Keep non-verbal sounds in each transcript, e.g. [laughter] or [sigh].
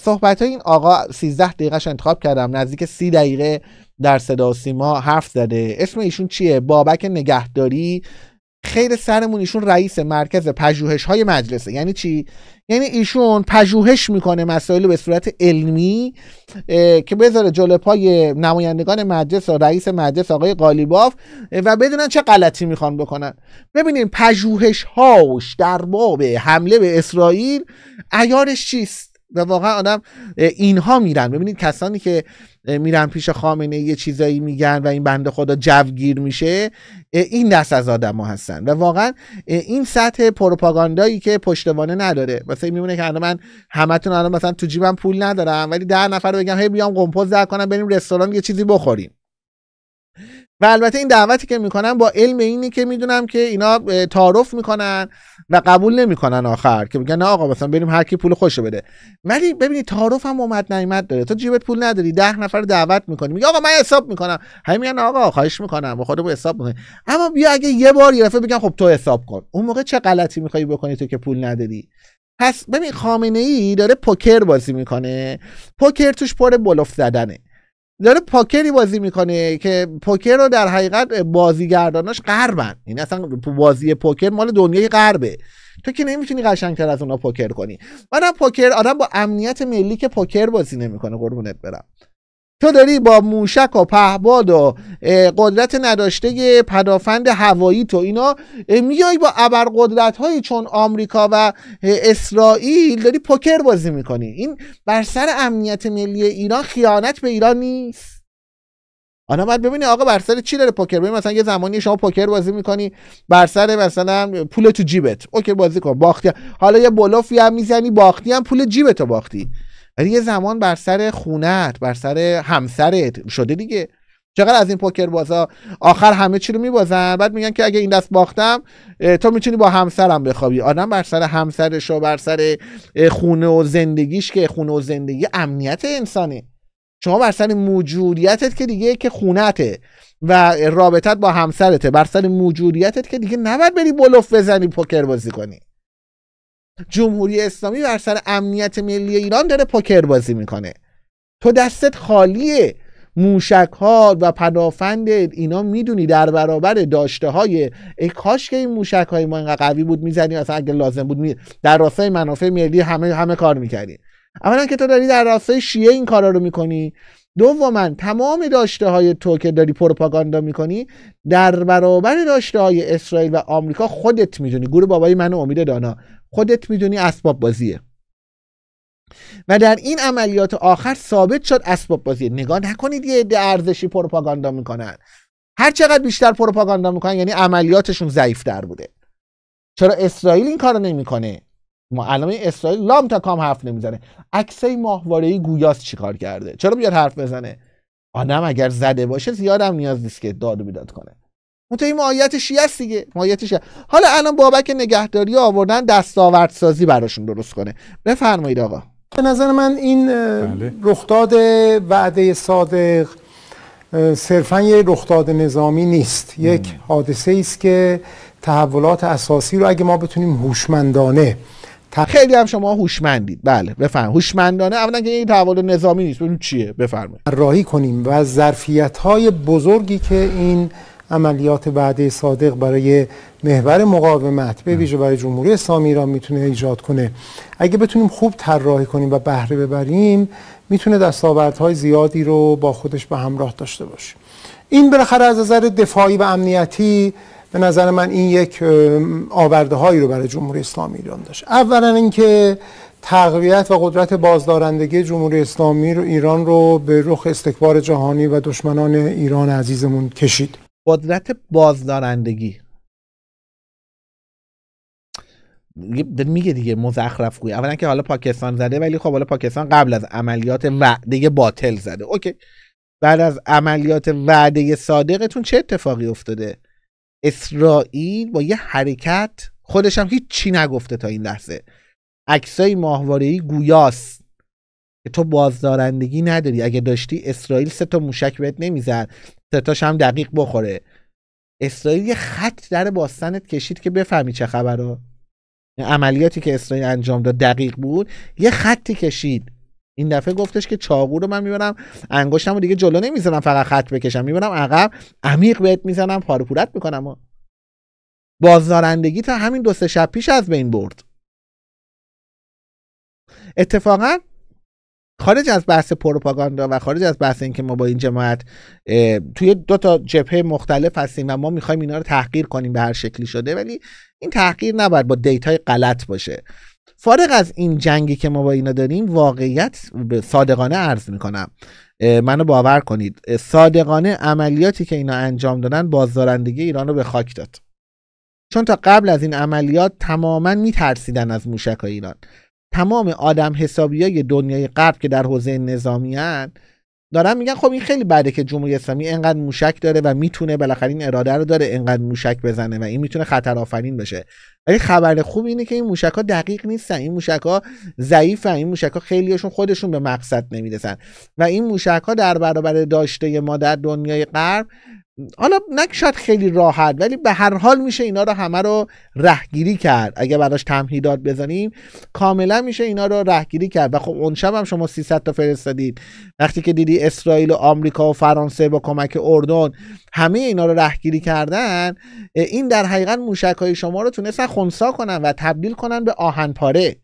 صحبت های این آقا 13 دقیقهش انتخاب کردم نزدیک 30 دقیقه در صدا و سیما حرف زده اسم ایشون چیه بابک نگهداری خیر سرمون ایشون رئیس مرکز پژوهش های مجلسه یعنی چی یعنی ایشون پژوهش میکنه مسائل به صورت علمی که بذاره جلو پای نمایندگان مجلس و رئیس مجلس آقای قالیباف و بدونن چه غلطی میخوان بکنن ببینین پژوهش هاش در باب حمله به اسرائیل عیارش چیست و واقعا آدم اینها میرن ببینید کسانی که میرن پیش خامنه یه چیزایی میگن و این بنده خدا جوگیر میشه این دست از آدم ها هستن و واقعا این سطح پروپاگاندایی که پشتوانه نداره واسه میمونه که الان من همتون الان مثلا تو جیبم پول ندارم ولی ده نفر بگم هی بیام قمپوز در کنم بریم رستوران یه چیزی بخوریم و البته این دعوتی که میکنن با علم اینی که میدونم که اینا تعارف میکنن و قبول نمیکنن آخر که میگن نه آقا مثلا بریم هر کی پول خوشو بده ولی ببینی تعارف هم اومد نیمت داره تو جیبت پول نداری ده نفر دعوت میکنی میگه آقا من حساب میکنم همین میگن آقا خواهش میکنم با رو حساب میکنی اما بیا اگه یه بار یه دفعه بگن خب تو حساب کن اون موقع چه غلطی میخوای بکنی تو که پول نداری پس ببین خامنه ای داره پوکر بازی میکنه پوکر توش پر بلوف زدنه داره پاکری بازی میکنه که پوکر رو در حقیقت بازیگرداناش غربن این یعنی اصلا بازی پوکر مال دنیای غربه تو که نمیتونی قشنگتر از اونا پوکر کنی منم پوکر آدم با امنیت ملی که پوکر بازی نمیکنه قربونت برم تو داری با موشک و پهباد و قدرت نداشته پدافند هوایی تو اینا میای با ابرقدرت هایی چون آمریکا و اسرائیل داری پوکر بازی میکنی این بر سر امنیت ملی ایران خیانت به ایران نیست آنها باید ببینی آقا بر سر چی داره پوکر ببین مثلا یه زمانی شما پوکر بازی میکنی بر سر مثلا پول تو جیبت اوکی بازی کن باختی حالا یه بلوفی هم میزنی باختی هم پول جیبت باختی ولی یه زمان بر سر خونت بر سر همسرت شده دیگه چقدر از این پوکر بازا آخر همه چی رو میبازن بعد میگن که اگه این دست باختم تو میتونی با همسرم بخوابی آدم بر سر همسرش و بر سر خونه و زندگیش که خونه و زندگی امنیت انسانه شما بر سر موجودیتت که دیگه که خونته و رابطت با همسرته بر سر موجودیتت که دیگه نباید بری بلوف بزنی پوکر بازی کنی جمهوری اسلامی بر سر امنیت ملی ایران داره پوکر بازی میکنه تو دستت خالیه موشک ها و پدافند اینا میدونی در برابر داشته های ای کاش که این موشک های ما اینقدر قوی بود میزنی اصلا اگه لازم بود می... در راستای منافع ملی همه همه کار میکردی اولا که تو داری در راستای شیعه این کارا رو میکنی دوما تمام داشته های تو که داری پروپاگاندا میکنی در برابر داشته های اسرائیل و آمریکا خودت میدونی گروه بابای من امید دانا خودت میدونی اسباب بازیه و در این عملیات آخر ثابت شد اسباب بازیه نگاه نکنید یه عده ارزشی پروپاگاندا میکنن هر چقدر بیشتر پروپاگاندا میکنن یعنی عملیاتشون در بوده چرا اسرائیل این کارو نمیکنه ما الان اسرائیل لام تا کام حرف نمیزنه عکسای ماهواره ای چیکار کرده چرا بیاد حرف بزنه آدم اگر زده باشه زیادم نیاز نیست که داد و بیداد کنه اون این ماهیت شیعه است دیگه حالا الان بابک نگهداری آوردن سازی براشون درست کنه بفرمایید آقا به نظر من این بله. رخداد وعده صادق صرفا یه رخداد نظامی نیست یک حادثه ای است که تحولات اساسی رو اگه ما بتونیم هوشمندانه ت... خیلی هم شما هوشمندید بله بفرمایید هوشمندانه اولا که این تحول نظامی نیست ببینید چیه بفرمایید راهی کنیم و ظرفیت های بزرگی که این عملیات بعدی صادق برای محور مقاومت به ویژه برای جمهوری اسلامی ایران میتونه ایجاد کنه اگه بتونیم خوب طراحی کنیم و بهره ببریم میتونه دستاوردهای زیادی رو با خودش به همراه داشته باشه این بالاخره از نظر دفاعی و امنیتی به نظر من این یک آورده هایی رو برای جمهوری اسلامی ایران داشت اولا اینکه تقویت و قدرت بازدارندگی جمهوری اسلامی رو ایران رو به رخ استکبار جهانی و دشمنان ایران عزیزمون کشید قدرت بازدارندگی میگه دیگه مزخرف گویی اولا که حالا پاکستان زده ولی خب حالا پاکستان قبل از عملیات وعده باطل زده اوکی بعد از عملیات وعده صادقتون چه اتفاقی افتاده اسرائیل با یه حرکت خودش هم هیچ چی نگفته تا این لحظه عکسای ماهوارهای گویاست که تو بازدارندگی نداری اگه داشتی اسرائیل سه تا موشک بهت نمیزد ستاش هم دقیق بخوره اسرائیل یه خط در باستنت کشید که بفهمی چه خبره عملیاتی که اسرائیل انجام داد دقیق بود یه خطی کشید این دفعه گفتش که چاقو رو من میبرم انگشتم رو دیگه جلو نمیزنم فقط خط بکشم میبرم عقب عمیق بهت میزنم پارپورت میکنم بازدارندگی تا همین دو سه شب پیش از بین برد اتفاقا خارج از بحث پروپاگاندا و خارج از بحث اینکه ما با این جماعت توی دو تا جبهه مختلف هستیم و ما میخوایم اینا رو تحقیر کنیم به هر شکلی شده ولی این تحقیر نباید با دیتای غلط باشه فارغ از این جنگی که ما با اینا داریم واقعیت صادقانه عرض میکنم منو باور کنید صادقانه عملیاتی که اینا انجام دادن بازدارندگی ایران رو به خاک داد چون تا قبل از این عملیات تماما میترسیدن از موشک ایران تمام آدم حسابی های دنیای غرب که در حوزه نظامی دارن میگن خب این خیلی بده که جمهوری اسلامی انقدر موشک داره و میتونه بالاخره این اراده رو داره انقدر موشک بزنه و این میتونه خطر آفرین بشه ولی خبر خوب اینه که این موشک ها دقیق نیستن این موشک ها و این موشک ها خیلیشون خودشون به مقصد نمیرسن و این موشک ها در برابر داشته ما در دنیای غرب حالا نه شاید خیلی راحت ولی به هر حال میشه اینا رو همه رو رهگیری کرد اگه براش تمهیدات بزنیم کاملا میشه اینا رو رهگیری کرد و خب اون شب هم شما 300 تا فرستادید وقتی که دیدی اسرائیل و آمریکا و فرانسه با کمک اردن همه اینا رو رهگیری کردن این در حقیقت موشک های شما رو تونستن خونسا کنن و تبدیل کنن به آهن پاره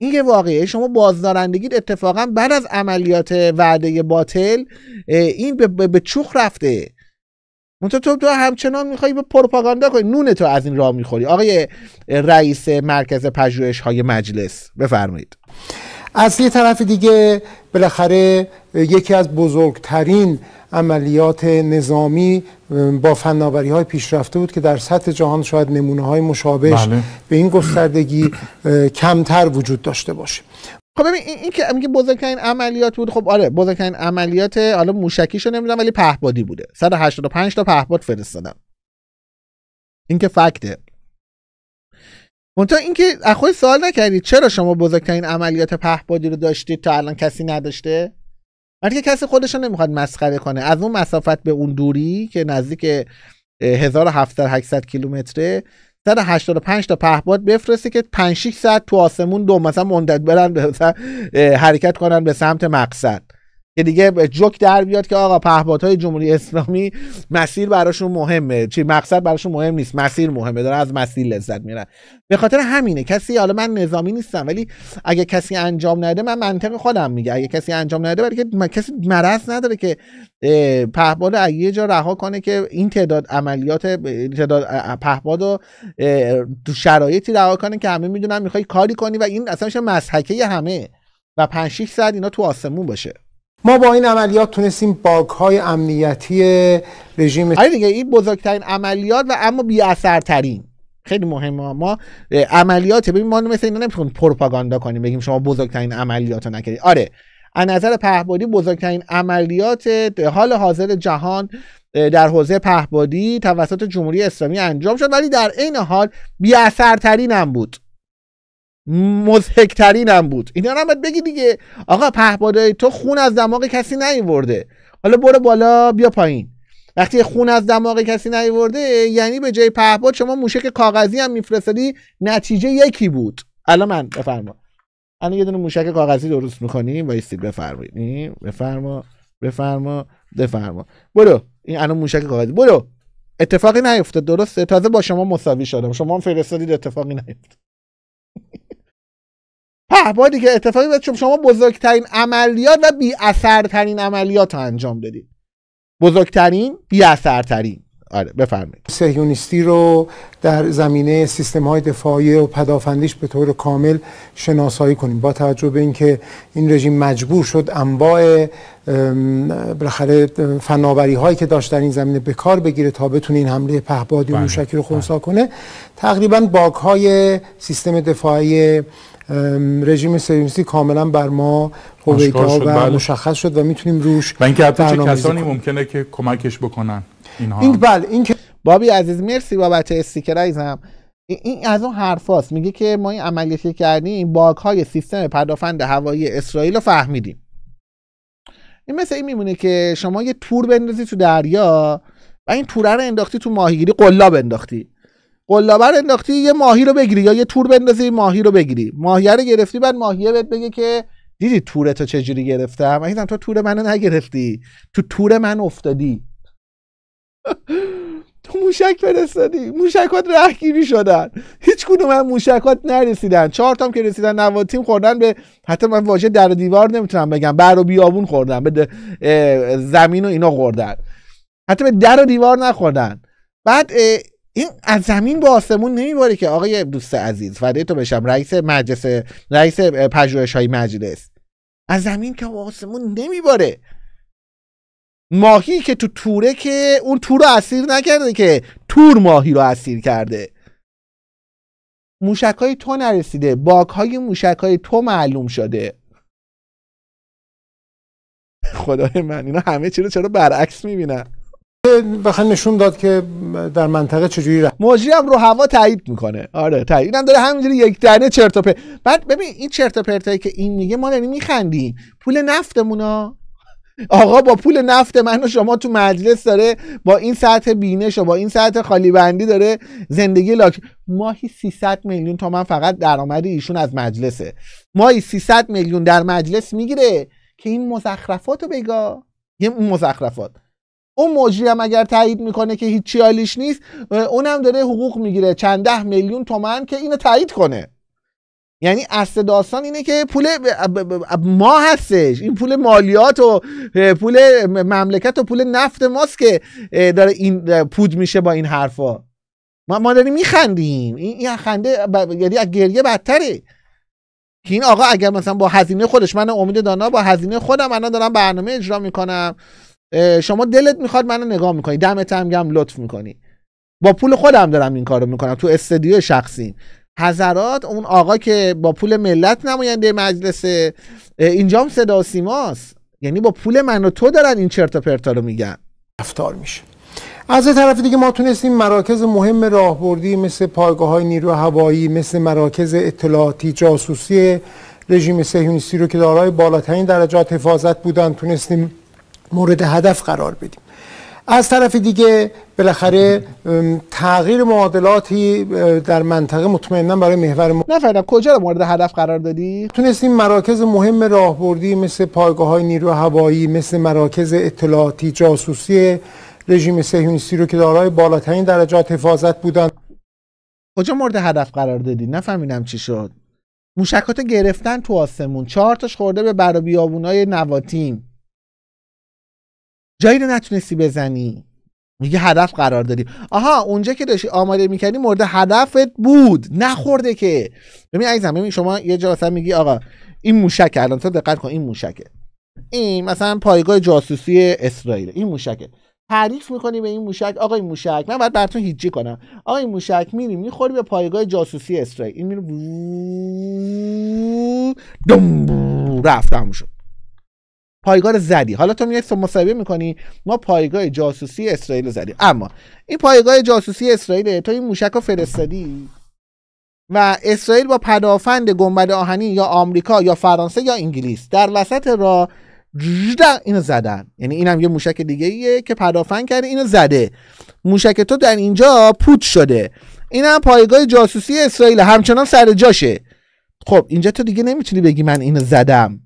این یه واقعیه شما بازدارندگی اتفاقا بعد از عملیات وعده باطل این به چوخ رفته منتها تو تو همچنان میخوای به پروپاگاندا کنی نون تو از این راه میخوری آقای رئیس مرکز پژوهش های مجلس بفرمایید از یه طرف دیگه بالاخره یکی از بزرگترین عملیات نظامی با فناوری های پیشرفته بود که در سطح جهان شاید نمونه های مشابهش بله. به این گستردگی کمتر وجود داشته باشه خب ببین این, که میگه بزرگترین عملیات بود خب آره بزرگترین عملیات حالا موشکیشو نمیدونم ولی پهپادی بوده 185 تا پهپاد فرستادم این که فکته منتها اینکه که سال سوال نکردید چرا شما بزرگترین عملیات پهپادی رو داشتید تا الان کسی نداشته وقتی که کسی خودش رو نمیخواد مسخره کنه از اون مسافت به اون دوری که نزدیک 1700 800 کیلومتره 185 تا پهپاد بفرسته که 5 6 ساعت تو آسمون دو مثلا مندد برن مثلا حرکت کنن به سمت مقصد که دیگه جوک در بیاد که آقا های جمهوری اسلامی مسیر براشون مهمه چی مقصد براشون مهم نیست مسیر مهمه داره از مسیر لذت میرن به خاطر همینه کسی حالا من نظامی نیستم ولی اگه کسی انجام نده من منطق خودم میگه اگه کسی انجام نده برای که کسی مرض نداره که پهباد اگه جا رها کنه که این تعداد عملیات تعداد پهپاد رو تو شرایطی رها کنه که همه میدونن میخوای کاری کنی و این اصلا همه و 5 6 ساعت اینا تو آسمون باشه ما با این عملیات تونستیم باک های امنیتی رژیم آره دیگه این بزرگترین عملیات و اما بی اثرترین خیلی مهمه ما عملیات ببین ما مثل اینا نمیتون پروپاگاندا کنیم بگیم شما بزرگترین عملیات رو نکردید آره از نظر پهبادی بزرگترین عملیات حال حاضر جهان در حوزه پهبادی توسط جمهوری اسلامی انجام شد ولی در عین حال بی اثرترین هم بود مزهکترین هم بود اینا هم باید بگی دیگه آقا پهبادای تو خون از دماغ کسی نیورده حالا برو بالا بیا پایین وقتی خون از دماغ کسی نیورده یعنی به جای پهپاد شما موشک کاغذی هم میفرستادی نتیجه یکی بود الان من بفرما الان یه دونه موشک کاغذی درست میکنیم وایستید بفرمایید بفرما بفرما بفرما برو این الان موشک کاغذی برو اتفاقی نیفته درسته تازه با شما مساوی شدم شما هم فرستادید اتفاقی نیفتاد ها که اتفاقی بود چون شما بزرگترین عملیات و بی اثرترین عملیات رو انجام دادید بزرگترین بی اثرترین آره بفرمایید سهیونیستی رو در زمینه سیستم های دفاعی و پدافندیش به طور کامل شناسایی کنیم با توجه به اینکه این رژیم مجبور شد انواع بالاخره فناوری هایی که داشت در این زمینه به کار بگیره تا بتونه این حمله پهبادی و بله، موشکی رو بله. خونسا کنه تقریبا باگ های سیستم دفاعی رژیم سیونسی کاملا بر ما هویدا و بله. مشخص شد و میتونیم روش و اینکه حتی کسانی ممکنه که کمکش بکنن این بله این که بابی عزیز مرسی بابت استیکرایزم این از اون حرفاست میگه که ما این عملیاتی که کردیم باک های سیستم پدافند هوایی اسرائیل رو فهمیدیم این مثل این میمونه که شما یه تور بندازی تو دریا و این توره رو انداختی تو ماهیگیری قلاب انداختی قلابر انداختی یه ماهی رو بگیری یا یه تور بندازی ماهی رو بگیری ماهی رو گرفتی بعد ماهیه بهت بگه که دیدی تورتو چجوری گرفتم عزیزم تو تور منو نگرفتی تو تور من افتادی [laughs] تو موشک فرستادی موشکات رهگیری شدن هیچ کدوم از موشکات نرسیدن چهار تام که رسیدن نوا تیم خوردن به حتی من واژه در و دیوار نمیتونم بگم بر و بیابون خوردن به زمین و اینا خوردن حتی به در و دیوار نخوردن بعد این از زمین به آسمون نمیباره که آقای دوست عزیز فدای تو بشم رئیس مجلس رئیس پژوهش های مجلس از زمین که آسمون نمیباره ماهی که تو توره که اون تور رو اسیر نکرده که تور ماهی رو اسیر کرده موشک های تو نرسیده باک های موشک های تو معلوم شده خدای من اینا همه چی رو چرا برعکس میبینن بخن نشون داد که در منطقه چجوری ره هم رو هوا تایید میکنه آره تایید هم داره همینجوری یک دنه چرت و بعد ببین این چرت و پرتایی که این میگه ما داریم میخندیم پول نفتمونا آقا با پول نفت منو شما تو مجلس داره با این سطح بینش و با این سطح خالی بندی داره زندگی لاک ماهی 300 میلیون تا من فقط درآمد ایشون از مجلسه ماهی 300 میلیون در مجلس میگیره که این مزخرفات بگا یه مزخرفات اون مجری هم اگر تایید میکنه که هیچ چیالیش نیست اونم داره حقوق میگیره چند ده میلیون تومن که اینو تایید کنه یعنی اصل داستان اینه که پول ما هستش این پول مالیات و پول مملکت و پول نفت ماست که داره این پود میشه با این حرفا ما, ما داریم میخندیم این خنده یعنی گریه بدتره که این آقا اگر مثلا با هزینه خودش من امید دانا با هزینه خودم الان دارم برنامه اجرا میکنم شما دلت میخواد منو نگاه میکنی دمت هم گم لطف میکنی با پول خودم دارم این کارو میکنم تو استدیو شخصی حضرات اون آقا که با پول ملت نماینده مجلس اینجام صدا سیماست یعنی با پول من و تو دارن این چرت و پرتا رو میگن افتار میشه از طرف دیگه ما تونستیم مراکز مهم راهبردی مثل پایگاه های نیرو هوایی مثل مراکز اطلاعاتی جاسوسی رژیم صهیونیستی رو که دارای بالاترین درجات حفاظت بودن تونستیم مورد هدف قرار بدیم از طرف دیگه بالاخره تغییر معادلاتی در منطقه مطمئنا برای محور م... نفهمیدم کجا رو مورد هدف قرار دادی تونستیم مراکز مهم راهبردی مثل پایگاه های نیرو هوایی مثل مراکز اطلاعاتی جاسوسی رژیم صهیونیستی رو که دارای بالاترین درجات حفاظت بودن کجا مورد هدف قرار دادی نفهمیدم چی شد موشکات گرفتن تو آسمون چهار تاش خورده به برابیابونای نواتیم جایی رو نتونستی بزنی میگه هدف قرار داری آها اونجا که داشتی آماده میکردی مورد هدفت بود نخورده که ببین عزیزم ببین شما یه جا مثلا میگی آقا این موشک الان تو دقت کن این موشکه این مثلا پایگاه جاسوسی اسرائیل این موشکه تعریف میکنی به این موشک آقا این موشک من بعد براتون هیچی کنم آقا این موشک میری میخوری به پایگاه جاسوسی اسرائیل این میره رفتم شد پایگاه رو زدی حالا تو میای مصاحبه میکنی ما پایگاه جاسوسی اسرائیل رو زدی اما این پایگاه جاسوسی اسرائیل تو این موشک رو فرستادی و اسرائیل با پدافند گنبد آهنی یا آمریکا یا فرانسه یا انگلیس در وسط را اینو زدن یعنی اینم یه موشک دیگه ایه که پدافند کرده اینو زده موشک تو در اینجا پوت شده اینم پایگاه جاسوسی اسرائیل همچنان سر جاشه خب اینجا تو دیگه نمیتونی بگی من اینو زدم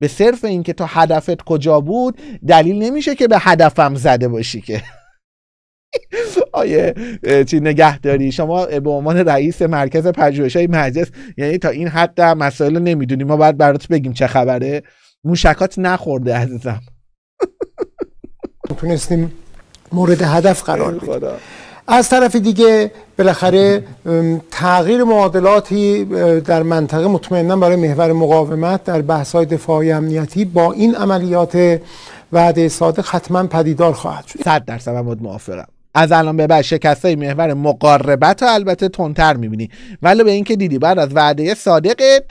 به صرف اینکه تا هدفت کجا بود دلیل نمیشه که به هدفم زده باشی که [laughs] آیه چی نگهداری شما به عنوان رئیس مرکز پژوهش های مجلس یعنی تا این حد هم مسائل نمیدونی ما باید برات بگیم چه خبره موشکات نخورده عزیزم [laughs] تونستیم مورد هدف قرار بدیم از طرف دیگه بالاخره تغییر معادلاتی در منطقه مطمئنا برای محور مقاومت در بحث‌های دفاعی امنیتی با این عملیات وعده صادق حتما پدیدار خواهد شد 100 درصد من موافقم از الان به بعد شکستای محور مقاربت رو البته تندتر میبینی ولی به اینکه دیدی بعد از وعده صادقت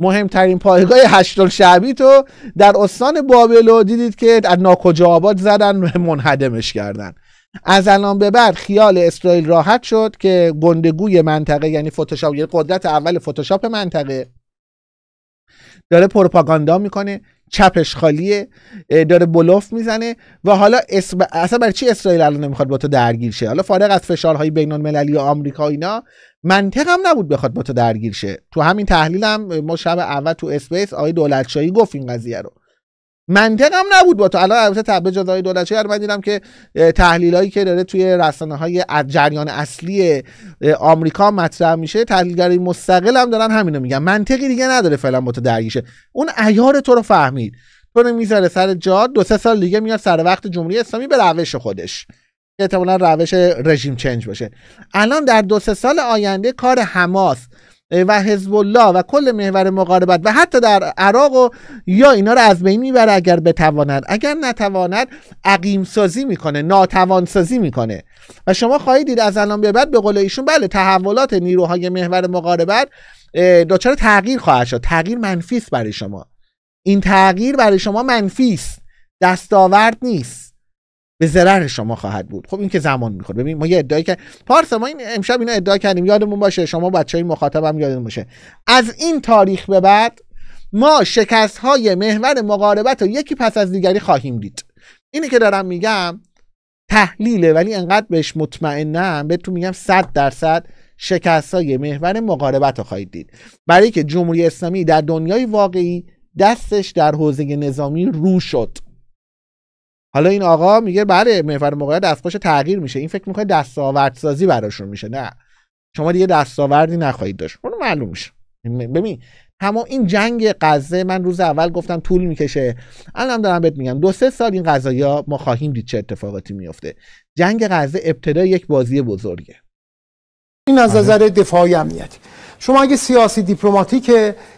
مهمترین پایگاه هشتل شعبی تو در استان بابلو دیدید که از ناکجا آباد زدن منهدمش کردن از الان به بعد خیال اسرائیل راحت شد که گندگوی منطقه یعنی فتوشاپ یعنی قدرت اول فتوشاپ منطقه داره پروپاگاندا میکنه چپش خالیه داره بلوف میزنه و حالا اصلا برای چی اسرائیل الان نمیخواد با تو درگیر شه حالا فارغ از فشارهای بین المللی و آمریکا اینا منطق هم نبود بخواد با تو درگیر شه تو همین تحلیلم هم ما شب اول تو اسپیس آقای دولتشاهی گفت این قضیه رو منطقم نبود با تو الان البته تبه جزای دولتی یار من دیدم که تحلیل هایی که داره توی رسانه های جریان اصلی آمریکا مطرح میشه تحلیلگری مستقل هم دارن همینو میگن منطقی دیگه نداره فعلا با تو درگیشه اون ایار تو رو فهمید تو میذاره سر جا دو سه سال دیگه میاد سر وقت جمهوری اسلامی به روش خودش احتمالا روش رژیم چنج باشه الان در دو سه سال آینده کار حماس و حزب الله و کل محور مقاربت و حتی در عراق و یا اینا رو از بین میبره اگر بتواند اگر نتواند عقیم سازی میکنه ناتوان سازی میکنه و شما خواهید دید از الان به بعد به قول ایشون بله تحولات نیروهای محور مقاربت دچار تغییر خواهد شد تغییر منفی برای شما این تغییر برای شما منفی است دستاورد نیست به ضرر شما خواهد بود خب این که زمان میخوره ببین ما یه ادعایی که پارسا ما این امشب اینو ادعا کردیم یادمون باشه شما بچهای مخاطبم یادمون باشه از این تاریخ به بعد ما شکست های محور مقاربت رو یکی پس از دیگری خواهیم دید اینی که دارم میگم تحلیله ولی انقدر بهش مطمئنم بهتون میگم صد درصد شکست های محور مقاربت رو خواهید دید برای که جمهوری اسلامی در دنیای واقعی دستش در حوزه نظامی رو شد حالا این آقا میگه بله محور موقعیت دستخوش تغییر میشه این فکر میکنه سازی براشون میشه نه شما دیگه دستاوردی نخواهید داشت اون معلوم میشه ببین تمام این جنگ غزه من روز اول گفتم طول میکشه الان دارم بهت میگم دو سه سال این یا ما خواهیم دید چه اتفاقاتی میفته جنگ غزه ابتدای یک بازی بزرگه این از آره. نظر دفاعی امنیتی شما اگه سیاسی دیپلماتیک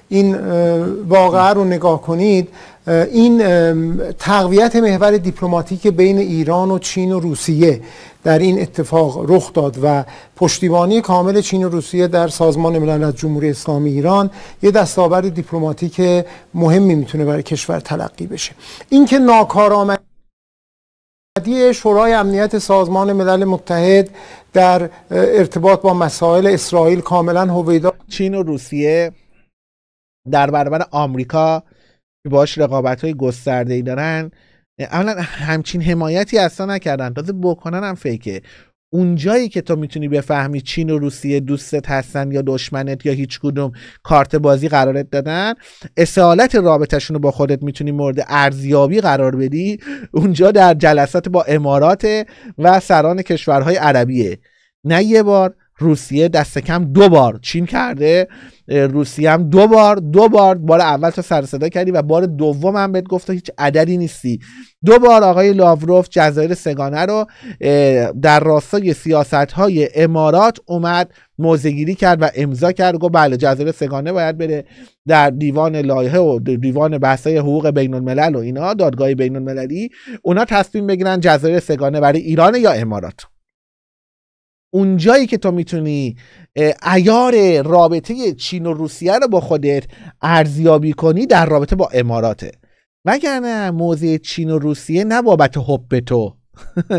این واقعه رو نگاه کنید این تقویت محور دیپلماتیک بین ایران و چین و روسیه در این اتفاق رخ داد و پشتیبانی کامل چین و روسیه در سازمان ملل از جمهوری اسلامی ایران یه دستاورد دیپلماتیک مهمی میتونه برای کشور تلقی بشه اینکه ناکارآمدی شورای امنیت سازمان ملل متحد در ارتباط با مسائل اسرائیل کاملا هویدا چین و روسیه در برابر آمریکا که باش رقابت های گسترده ای دارن اولا همچین حمایتی اصلا نکردن تازه بکنن هم فیکه اونجایی که تو میتونی بفهمی چین و روسیه دوستت هستن یا دشمنت یا هیچ کدوم کارت بازی قرارت دادن اصالت رابطهشون رو با خودت میتونی مورد ارزیابی قرار بدی اونجا در جلسات با امارات و سران کشورهای عربیه نه یه بار روسیه دست کم دو بار چین کرده روسیه هم دو بار دو بار بار اول تو سر صدا کردی و بار دوم هم بهت گفته هیچ عددی نیستی دو بار آقای لاوروف جزایر سگانه رو در راستای سیاست های امارات اومد موزگیری کرد و امضا کرد و گفت بله جزایر سگانه باید بره در دیوان لایحه و دیوان بحثای حقوق بین الملل و اینا دادگاه بین المللی اونا تصمیم بگیرن جزایر سگانه برای ایران یا امارات اونجایی که تو میتونی ایار رابطه چین و روسیه رو با خودت ارزیابی کنی در رابطه با اماراته وگرنه موضع چین و روسیه نه بابت حب تو [laughs]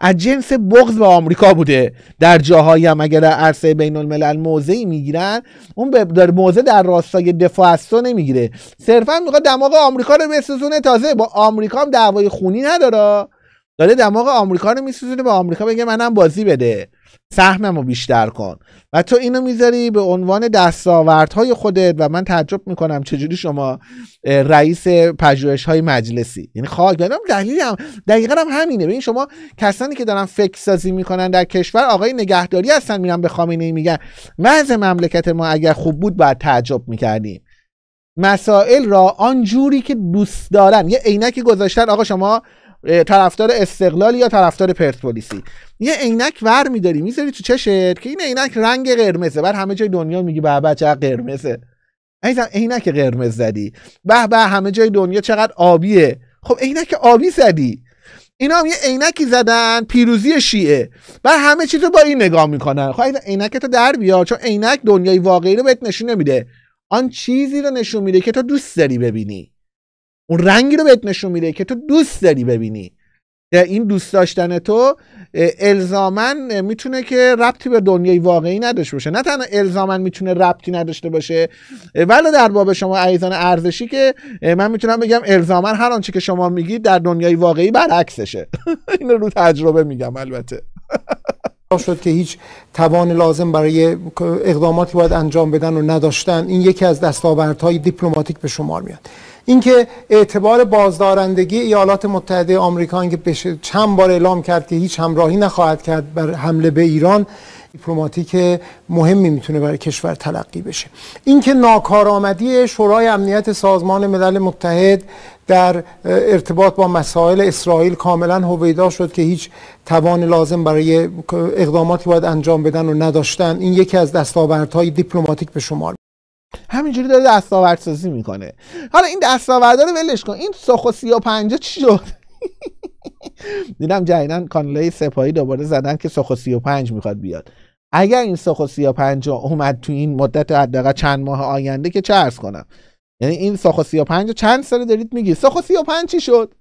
از جنس بغض به آمریکا بوده در جاهایی هم اگر در عرصه بین الملل موضعی میگیرن اون در موضع در راستای دفاع از تو نمیگیره صرفا میخواد دماغ آمریکا رو بسوزونه تازه با آمریکا هم دعوای خونی نداره داره دماغ آمریکا رو میسوزونه به آمریکا بگه منم بازی بده سهمم رو بیشتر کن و تو اینو میذاری به عنوان دستاوردهای خودت و من تعجب میکنم چجوری شما رئیس پژوهش های مجلسی یعنی خاک دارم دلیل هم دقیقا هم همینه ببین شما کسانی که دارن فکر سازی میکنن در کشور آقای نگهداری هستن میرن به خامنه ای میگن وضع مملکت ما اگر خوب بود باید تعجب میکردیم مسائل را آنجوری که دوست دارن یه عینکی گذاشتن آقا شما طرفدار استقلال یا طرفدار پرسپولیسی یه عینک ور میداری میذاری تو چشت که این عینک رنگ قرمزه بعد همه جای دنیا میگی به بچه قرمزه عزیزم عینک قرمز زدی به به همه جای دنیا چقدر آبیه خب عینک آبی زدی اینا هم یه عینکی زدن پیروزی شیعه و همه چیز رو با این نگاه میکنن خب عینک تو در بیا چون عینک دنیای واقعی رو بهت نشون نمیده آن چیزی رو نشون میده که تو دوست داری ببینی اون رنگی رو بهت نشون میده که تو دوست داری ببینی یعنی این دوست داشتن تو الزامن میتونه که ربطی به دنیای واقعی نداشته باشه نه تنها الزامن میتونه ربطی نداشته باشه ولی در باب شما عیزان ارزشی که من میتونم بگم الزامن هر آنچه که شما میگید در دنیای واقعی برعکسشه [laughs] این رو تجربه میگم البته [laughs] شد که هیچ توان لازم برای اقداماتی باید انجام بدن و نداشتن این یکی از دستاوردهای دیپلماتیک به شمار میاد اینکه اعتبار بازدارندگی ایالات متحده آمریکا که چند بار اعلام کرد که هیچ همراهی نخواهد کرد بر حمله به ایران دیپلماتیک مهمی میتونه برای کشور تلقی بشه اینکه ناکارآمدی شورای امنیت سازمان ملل متحد در ارتباط با مسائل اسرائیل کاملا هویدا شد که هیچ توان لازم برای اقداماتی باید انجام بدن و نداشتن این یکی از دستاوردهای دیپلماتیک به شمار همینجوری داره دستاورد سازی میکنه حالا این دستاوردا رو ولش کن این و پنجه چی شد [laughs] دیدم جدیدن کانالای سپاهی دوباره زدن که و پنج میخواد بیاد اگر این و پنج اومد تو این مدت حداقل چند ماه آینده که چه ارز کنم یعنی این و پنج چند سال دارید میگی و پنج چی شد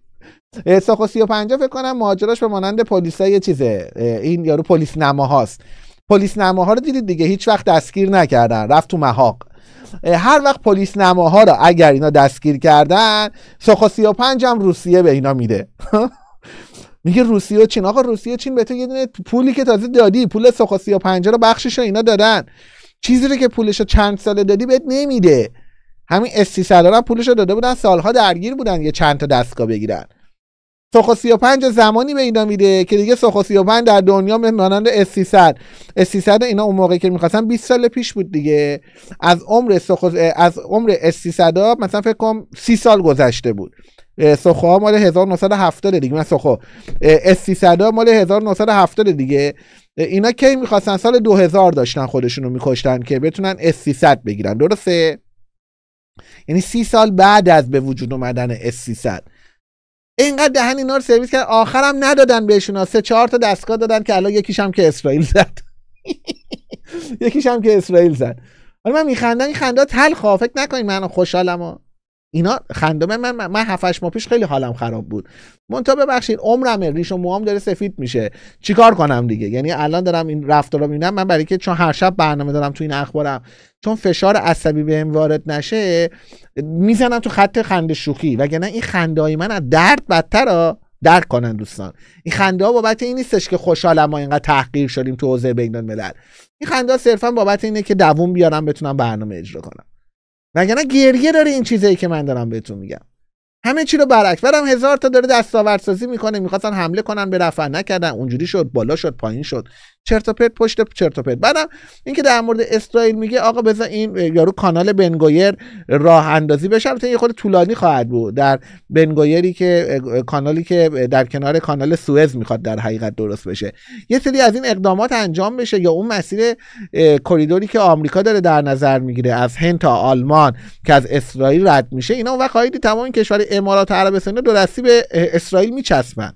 و 35 فکر کنم ماجراش به مانند پلیسای چیزه این یارو پلیس هاست پلیس ها رو دیدید دیگه هیچ وقت دستگیر نکردن رفت تو محاق هر وقت پلیس نماها را اگر اینا دستگیر کردن و 35 هم روسیه به اینا میده [laughs] میگه روسیه و چین آقا روسیه و چین به تو یه دونه پولی که تازه دادی پول و 35 رو بخشش رو اینا دادن چیزی رو که پولش چند ساله دادی بهت نمیده همین استی هم پولش رو داده بودن سالها درگیر بودن یه چند تا دستگاه بگیرن سوخو 35 زمانی به اینا میده که دیگه سوخو 35 در دنیا به مانند اس 300 s 300 اینا اون موقعی که میخواستن 20 سال پیش بود دیگه از عمر سوخو از عمر اس 300 مثلا فکر کنم 30 سال گذشته بود سوخو ها مال 1970 دیگه من سوخو اس 300 مال 1970 دیگه اینا کی میخواستن سال 2000 داشتن خودشونو رو میکشتن که بتونن s 300 بگیرن درسته یعنی 30 سال بعد از به وجود اومدن s 300 اینقدر دهن اینا رو سرویس کرد آخرم ندادن بهشون سه چهار تا دستگاه دادن که الان یکیش هم که اسرائیل زد [laughs] یکیش هم که اسرائیل زد حالا من میخندم این خنده تلخ فکر نکنید من خوشحالم اینا خندمه من من, 7-8 ماه پیش خیلی حالم خراب بود مونتا ببخشید عمرم ریش و موام داره سفید میشه چیکار کنم دیگه یعنی الان دارم این رو میبینم من برای که چون هر شب برنامه دارم تو این اخبارم چون فشار عصبی بهم وارد نشه میزنم تو خط خنده شوخی وگرنه این خنده های من از درد بدتر درک کنن دوستان این خنده ها بابت این نیستش که خوشحالم ما اینقدر تحقیر شدیم تو حوزه بین الملل این خنده ها صرفا بابت اینه که دووم بیارم بتونم برنامه اجرا کنم وگرنه گریه داره این چیزایی که من دارم بهتون میگم همه چی رو برعکس برم هزار تا داره سازی میکنه میخواستن حمله کنن به رفع نکردن اونجوری شد بالا شد پایین شد چرت و پرت پشت چرت و پرت بعدم اینکه در مورد اسرائیل میگه آقا بذار این یارو کانال بنگویر راه اندازی بشه البته یه خود طولانی خواهد بود در بنگویری که کانالی که در کنار کانال سوئز میخواد در حقیقت درست بشه یه سری از این اقدامات انجام بشه یا اون مسیر کریدوری که آمریکا داره در نظر میگیره از هند تا آلمان که از اسرائیل رد میشه اینا و وقت خواهید تمام کشور امارات عربستان دو دستی به اسرائیل میچسبن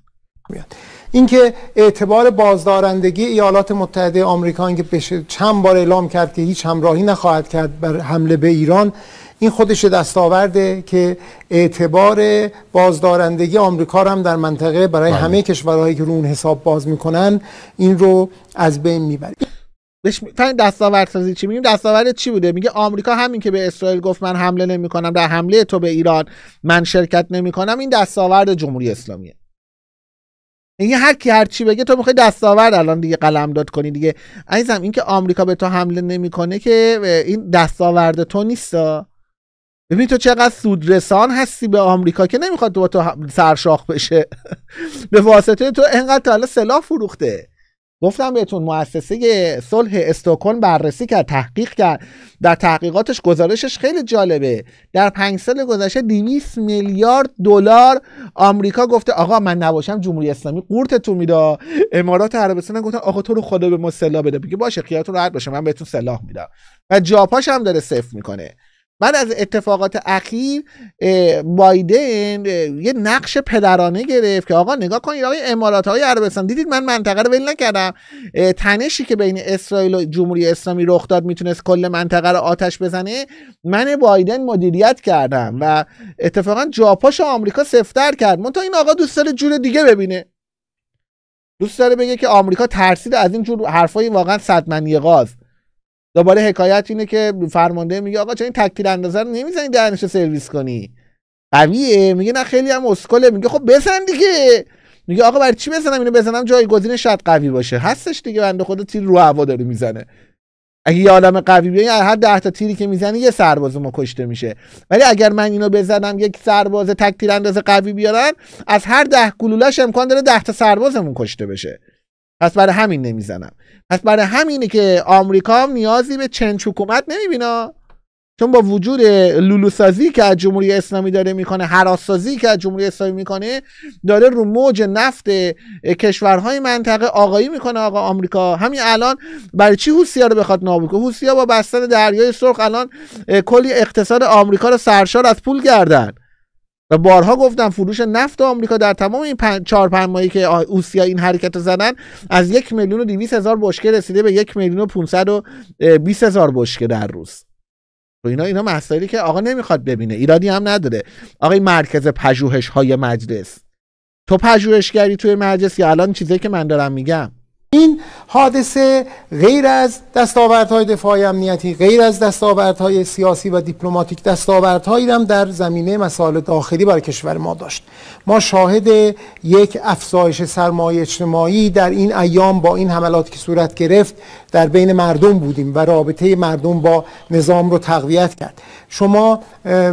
اینکه اعتبار بازدارندگی ایالات متحده آمریکا که چند بار اعلام کرد که هیچ همراهی نخواهد کرد بر حمله به ایران این خودش دستاورده که اعتبار بازدارندگی آمریکا رو هم در منطقه برای بله. همه کشورهایی که رو اون حساب باز میکنن این رو از بین میبره بهش دستاورد سازی چی میگیم دستاورد چی بوده میگه آمریکا همین که به اسرائیل گفت من حمله نمیکنم در حمله تو به ایران من شرکت نمیکنم این دستاورد جمهوری اسلامیه این هر کی هر چی بگه تو میخوای دستاورد الان دیگه قلم داد کنی دیگه عزیزم این که آمریکا به تو حمله نمیکنه که این دستاورد تو نیست ببین تو چقدر سودرسان هستی به آمریکا که نمیخواد تو با تو سرشاخ بشه [laughs] به واسطه تو انقدر تا حالا سلاح فروخته گفتم بهتون مؤسسه صلح استوکن بررسی کرد تحقیق کرد در تحقیقاتش گزارشش خیلی جالبه در پنج سال گذشته 200 میلیارد دلار آمریکا گفته آقا من نباشم جمهوری اسلامی قورتتون میده امارات عربستان گفتن آقا تو رو خدا به ما سلاح بده بگه باشه خیالتون راحت باشه من بهتون سلاح میدم و جاپاش هم داره صفر میکنه بعد از اتفاقات اخیر بایدن یه نقش پدرانه گرفت که آقا نگاه کنید آقای امارات های عربستان دیدید من منطقه رو ول نکردم تنشی که بین اسرائیل و جمهوری اسلامی رخ داد میتونست کل منطقه رو آتش بزنه من بایدن مدیریت کردم و اتفاقا جاپاش آمریکا سفتر کرد من تا این آقا دوست داره جور دیگه ببینه دوست داره بگه که آمریکا ترسید از این جور حرفای واقعا صدمنی غاز دوباره حکایت اینه که فرمانده میگه آقا چرا این تکتیر اندازه رو نمیزنی دهنشو سرویس کنی قویه میگه نه خیلی هم اسکله میگه خب بزن دیگه میگه آقا برای چی بزنم اینو بزنم جایگزین شاید قوی باشه هستش دیگه بنده خدا تیر رو هوا داره میزنه اگه یه آدم قوی بیاین هر ده تا تیری که میزنه یه سرباز ما کشته میشه ولی اگر من اینو بزنم یک سرباز تک تیر قوی بیارن از هر ده گلولش امکان داره ده تا سربازمون کشته بشه پس برای همین نمیزنم پس برای همینه که آمریکا نیازی به چنج حکومت نمیبینه چون با وجود لولوسازی که از جمهوری اسلامی داره میکنه حراسازی که از جمهوری اسلامی میکنه داره رو موج نفت کشورهای منطقه آقایی میکنه آقا آمریکا همین الان برای چی حوسیا رو بخواد نابود کنه حوسیا با بستن دریای سرخ الان کلی اقتصاد آمریکا رو سرشار از پول گردن و بارها گفتم فروش نفت آمریکا در تمام این پن... چهار که اوسیا این حرکت رو زدن از یک میلیون و دیویس هزار بشکه رسیده به یک میلیون و پونصد و بیس هزار بشکه در روز و اینا اینا مسائلی که آقا نمیخواد ببینه ایرادی هم نداره آقای مرکز پژوهش های مجلس تو پژوهشگری توی مجلس یا الان چیزایی که من دارم میگم این حادثه غیر از دستاوردهای دفاعی امنیتی غیر از دستاوردهای سیاسی و دیپلماتیک دستاوردهایی هم در زمینه مسائل داخلی برای کشور ما داشت ما شاهد یک افزایش سرمایه اجتماعی در این ایام با این حملات که صورت گرفت در بین مردم بودیم و رابطه مردم با نظام رو تقویت کرد شما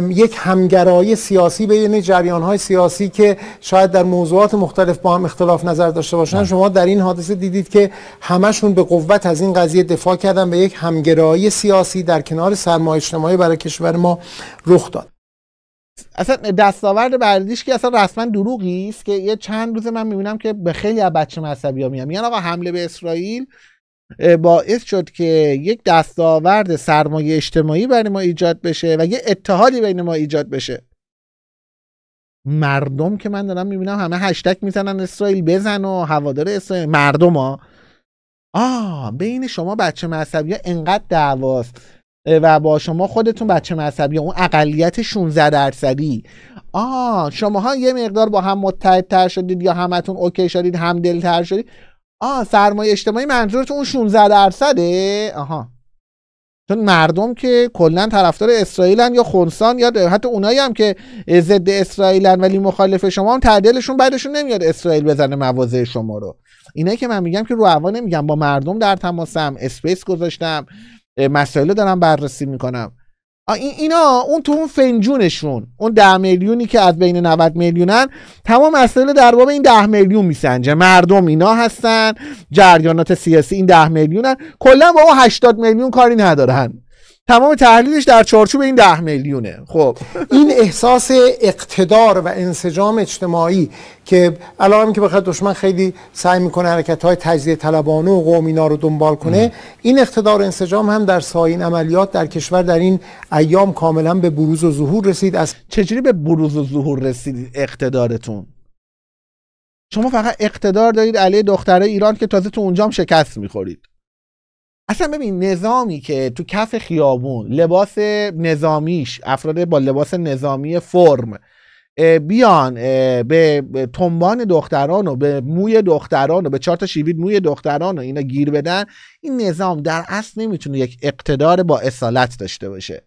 یک همگرایی سیاسی بین جریانهای سیاسی که شاید در موضوعات مختلف با هم اختلاف نظر داشته باشن شما در این حادثه دیدید که همشون به قوت از این قضیه دفاع کردن به یک همگرایی سیاسی در کنار سرمایه اجتماعی برای کشور ما رخ داد اصلا دستاورد بردیش که اصلا رسما دروغی است که یه چند روز من میبینم که به خیلی از بچه مذهبی ها میان آقا حمله به اسرائیل باعث شد که یک دستاورد سرمایه اجتماعی برای ما ایجاد بشه و یه اتحادی بین ما ایجاد بشه مردم که من دارم میبینم همه هشتگ میزنن اسرائیل بزن و هوادار اسرائیل مردم ها آه بین شما بچه مذهبی ها انقدر دعواست و با شما خودتون بچه مذهبی ها. اون اقلیت 16 درصدی آه ها یه مقدار با هم متحدتر شدید یا همتون اوکی شدید دلتر شدید آه سرمایه اجتماعی منظورتون اون 16 درصده آها چون مردم که کلا طرفدار اسرائیلن یا خونسان یا حتی اونایی هم که ضد اسرائیلن ولی مخالف شما هم تعدیلشون بعدشون نمیاد اسرائیل بزنه مواضع شما رو اینایی که من میگم که رو هوا نمیگم با مردم در تماسم اسپیس گذاشتم مسائل دارم بررسی میکنم این اینا اون تو اون فنجونشون اون ده میلیونی که از بین 90 میلیونن تمام مسائل در باب این ده میلیون میسنجه مردم اینا هستن جریانات سیاسی این ده میلیونن کلا با اون 80 میلیون کاری ندارن تمام تحلیلش در چارچوب این ده میلیونه خب این احساس اقتدار و انسجام اجتماعی که الان که بخواد دشمن خیلی سعی میکنه حرکت های تجزیه طلبانه و قومینا رو دنبال کنه این اقتدار و انسجام هم در ساین عملیات در کشور در این ایام کاملا به بروز و ظهور رسید از چجوری به بروز و ظهور رسید اقتدارتون شما فقط اقتدار دارید علیه دختره ایران که تازه تو اونجام شکست میخورید اصلا ببین نظامی که تو کف خیابون لباس نظامیش افراد با لباس نظامی فرم بیان به تنبان دختران و به موی دختران و به چهار تا شیبید موی دختران و اینا گیر بدن این نظام در اصل نمیتونه یک اقتدار با اصالت داشته باشه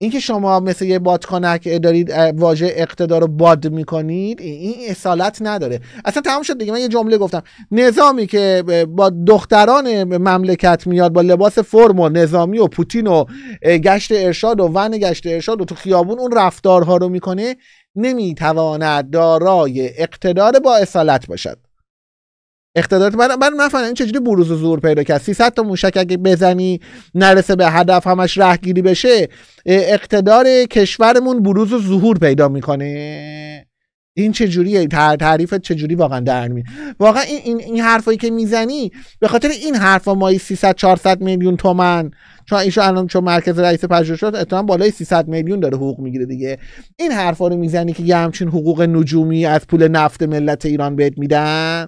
اینکه شما مثل یه بادکنک دارید واژه اقتدار رو باد میکنید این اصالت نداره اصلا تمام شد دیگه من یه جمله گفتم نظامی که با دختران مملکت میاد با لباس فرم و نظامی و پوتین و گشت ارشاد و ون گشت ارشاد و تو خیابون اون رفتارها رو میکنه نمیتواند دارای اقتدار با اصالت باشد اقتدارات من من این چجوری بروز و ظهور پیدا کرد 300 تا موشک اگه بزنی نرسه به هدف همش رهگیری بشه اقتدار کشورمون بروز و ظهور پیدا میکنه این تعریف چه چجوری واقعا در می واقعا این این, این حرفایی که میزنی به خاطر این حرفا ما 300 400 میلیون تومن چون ایشو الان چون مرکز رئیس پژوهش شد احتمال بالای 300 میلیون داره حقوق میگیره دیگه این حرفا رو میزنی که یه همچین حقوق نجومی از پول نفت ملت ایران بهت میدن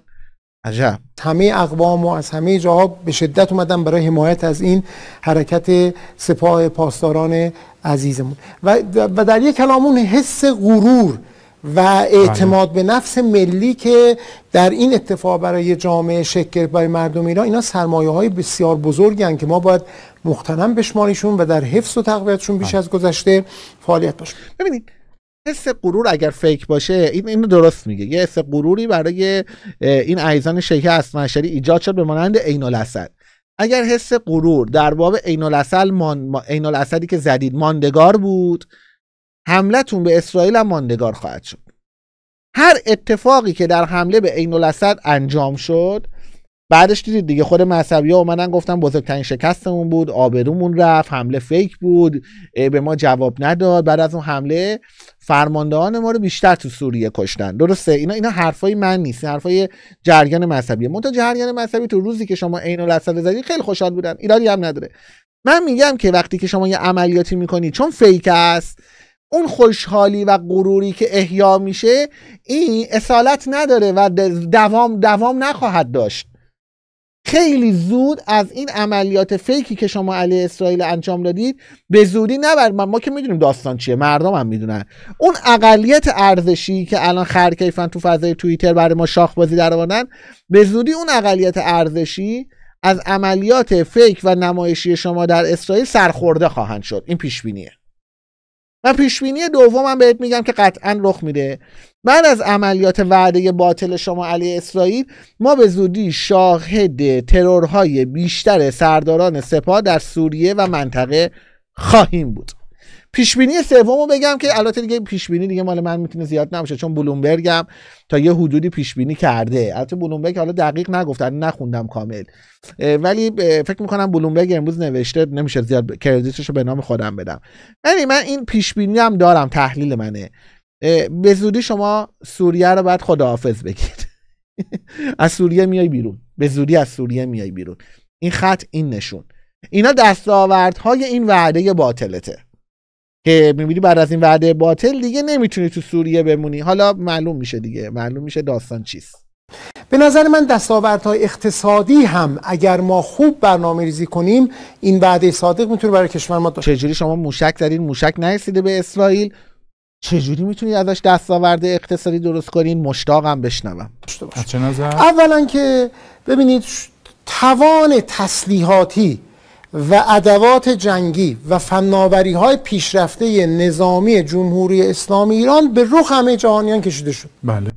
عجب همه اقوام و از همه جاها به شدت اومدن برای حمایت از این حرکت سپاه پاسداران عزیزمون و, و در یک کلامون حس غرور و اعتماد بله. به نفس ملی که در این اتفاق برای جامعه شکل برای مردم ایران اینا سرمایه های بسیار بزرگی هن که ما باید مختنم بشماریشون و در حفظ و تقویتشون بیش بله. از گذشته فعالیت باشیم ببینید حس غرور اگر فیک باشه این اینو درست میگه یه حس غروری برای این ایزان شیخ اسمعشری ایجاد شد به مانند عین الاسد اگر حس غرور در باب عین الاسد عین الاسدی که زدید ماندگار بود حملتون به اسرائیل هم ماندگار خواهد شد هر اتفاقی که در حمله به عین الاسد انجام شد بعدش دیدید دیگه خود مذهبی ها اومدن گفتن بزرگترین شکستمون بود آبرومون رفت حمله فیک بود به ما جواب نداد بعد از اون حمله فرماندهان ما رو بیشتر تو سوریه کشتن درسته اینا اینا حرفای من نیست حرفای جریان مذهبیه تو جریان مذهبی تو روزی که شما عین الاسد زدی خیلی خوشحال بودن ایرادی هم نداره من میگم که وقتی که شما یه عملیاتی میکنی چون فیک است اون خوشحالی و غروری که احیا میشه این اصالت نداره و دوام دوام نخواهد داشت خیلی زود از این عملیات فیکی که شما علی اسرائیل انجام دادید به زودی نبر ما که میدونیم داستان چیه مردم هم میدونن اون اقلیت ارزشی که الان خرکیفن تو فضای توییتر برای ما شاخ بازی در به زودی اون اقلیت ارزشی از عملیات فیک و نمایشی شما در اسرائیل سرخورده خواهند شد این پیش بینیه من پیش بینی دومم بهت میگم که قطعا رخ میده بعد از عملیات وعده باطل شما علی اسرائیل ما به زودی شاهد ترورهای بیشتر سرداران سپاه در سوریه و منطقه خواهیم بود بینی سومو بگم که البته دیگه بینی دیگه مال من میتونه زیاد نباشه چون بلومبرگ هم تا یه حدودی پیش بینی کرده البته بلومبرگ حالا دقیق نگفتن نخوندم کامل ولی فکر میکنم بلومبرگ امروز نوشته نمیشه زیاد کردیتش رو به نام خودم بدم یعنی من این پیش بینی هم دارم تحلیل منه به زودی شما سوریه رو باید خداحافظ بگید [laughs] از سوریه میای بیرون به زودی از سوریه میای بیرون این خط این نشون اینا دستاوردهای این وعده باطلته که میبینی بعد از این وعده باطل دیگه نمیتونی تو سوریه بمونی حالا معلوم میشه دیگه معلوم میشه داستان چیست به نظر من دستاوردهای اقتصادی هم اگر ما خوب برنامه ریزی کنیم این وعده صادق میتونه برای کشور ما چجوری شما موشک دارین موشک نرسیده به اسرائیل چجوری میتونید ازش دستاورد اقتصادی درست کنین مشتاقم بشنوم اولا که ببینید توان تسلیحاتی و ادوات جنگی و فناوری های پیشرفته نظامی جمهوری اسلامی ایران به رخ همه جهانیان کشیده شد بله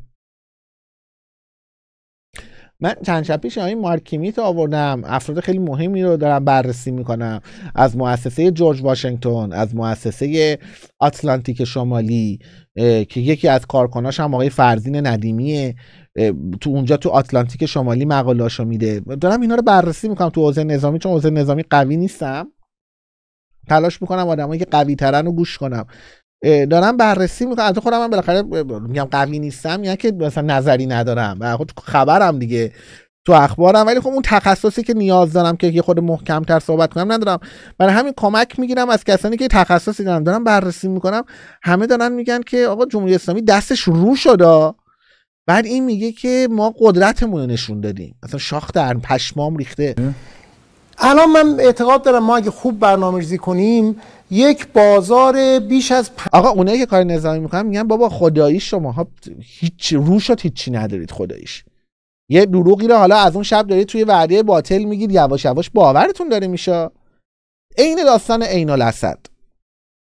من چند شب پیش این مارکیمیت آوردم افراد خیلی مهمی رو دارم بررسی میکنم از مؤسسه جورج واشنگتن از مؤسسه آتلانتیک شمالی که یکی از کارکناش هم آقای فرزین ندیمیه تو اونجا تو آتلانتیک شمالی مقالاشو میده دارم اینا رو بررسی میکنم تو حوزه نظامی چون حوزه نظامی قوی نیستم تلاش میکنم آدمایی که قوی ترن رو گوش کنم دارم بررسی میکنم از خودم من بالاخره میگم قوی نیستم یعنی که مثلا نظری ندارم و خود خبرم دیگه تو اخبارم ولی خب اون تخصصی که نیاز دارم که یه خود محکمتر صحبت کنم ندارم برای همین کمک میگیرم از کسانی که تخصصی دارم دارم بررسی میکنم همه دارن میگن که آقا جمهوری اسلامی دستش رو شده بعد این میگه که ما قدرتمون رو نشون دادیم اصلا شاخ در پشمام ریخته الان من اعتقاد دارم ما اگه خوب برنامه‌ریزی کنیم یک بازار بیش از پ... آقا اونایی که کار نظامی میکنن میگن بابا خدایی ها هیچ روشات هیچی ندارید خداییش یه دروغی رو حالا از اون شب دارید توی وعده باطل میگید یواش یواش باورتون داره میشه عین داستان عین الاسد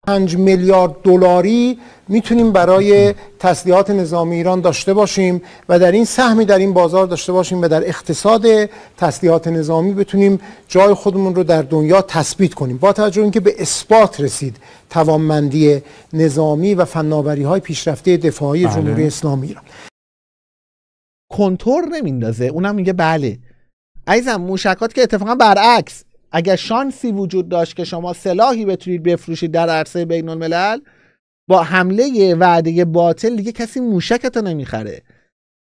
5 میلیارد دلاری میتونیم برای تسلیحات نظامی ایران داشته باشیم و در این سهمی در این بازار داشته باشیم و در اقتصاد تسلیحات نظامی بتونیم جای خودمون رو در دنیا تثبیت کنیم با توجه اینکه به اثبات رسید توانمندی نظامی و فناوری های پیشرفته دفاعی بله. جمهوری اسلامی ایران کنتور نمیندازه اونم میگه بله عزیزم موشکات که اتفاقا برعکس اگر شانسی وجود داشت که شما سلاحی بتونید بفروشید در عرصه بین الملل با حمله وعده باطل دیگه کسی موشکتا نمیخره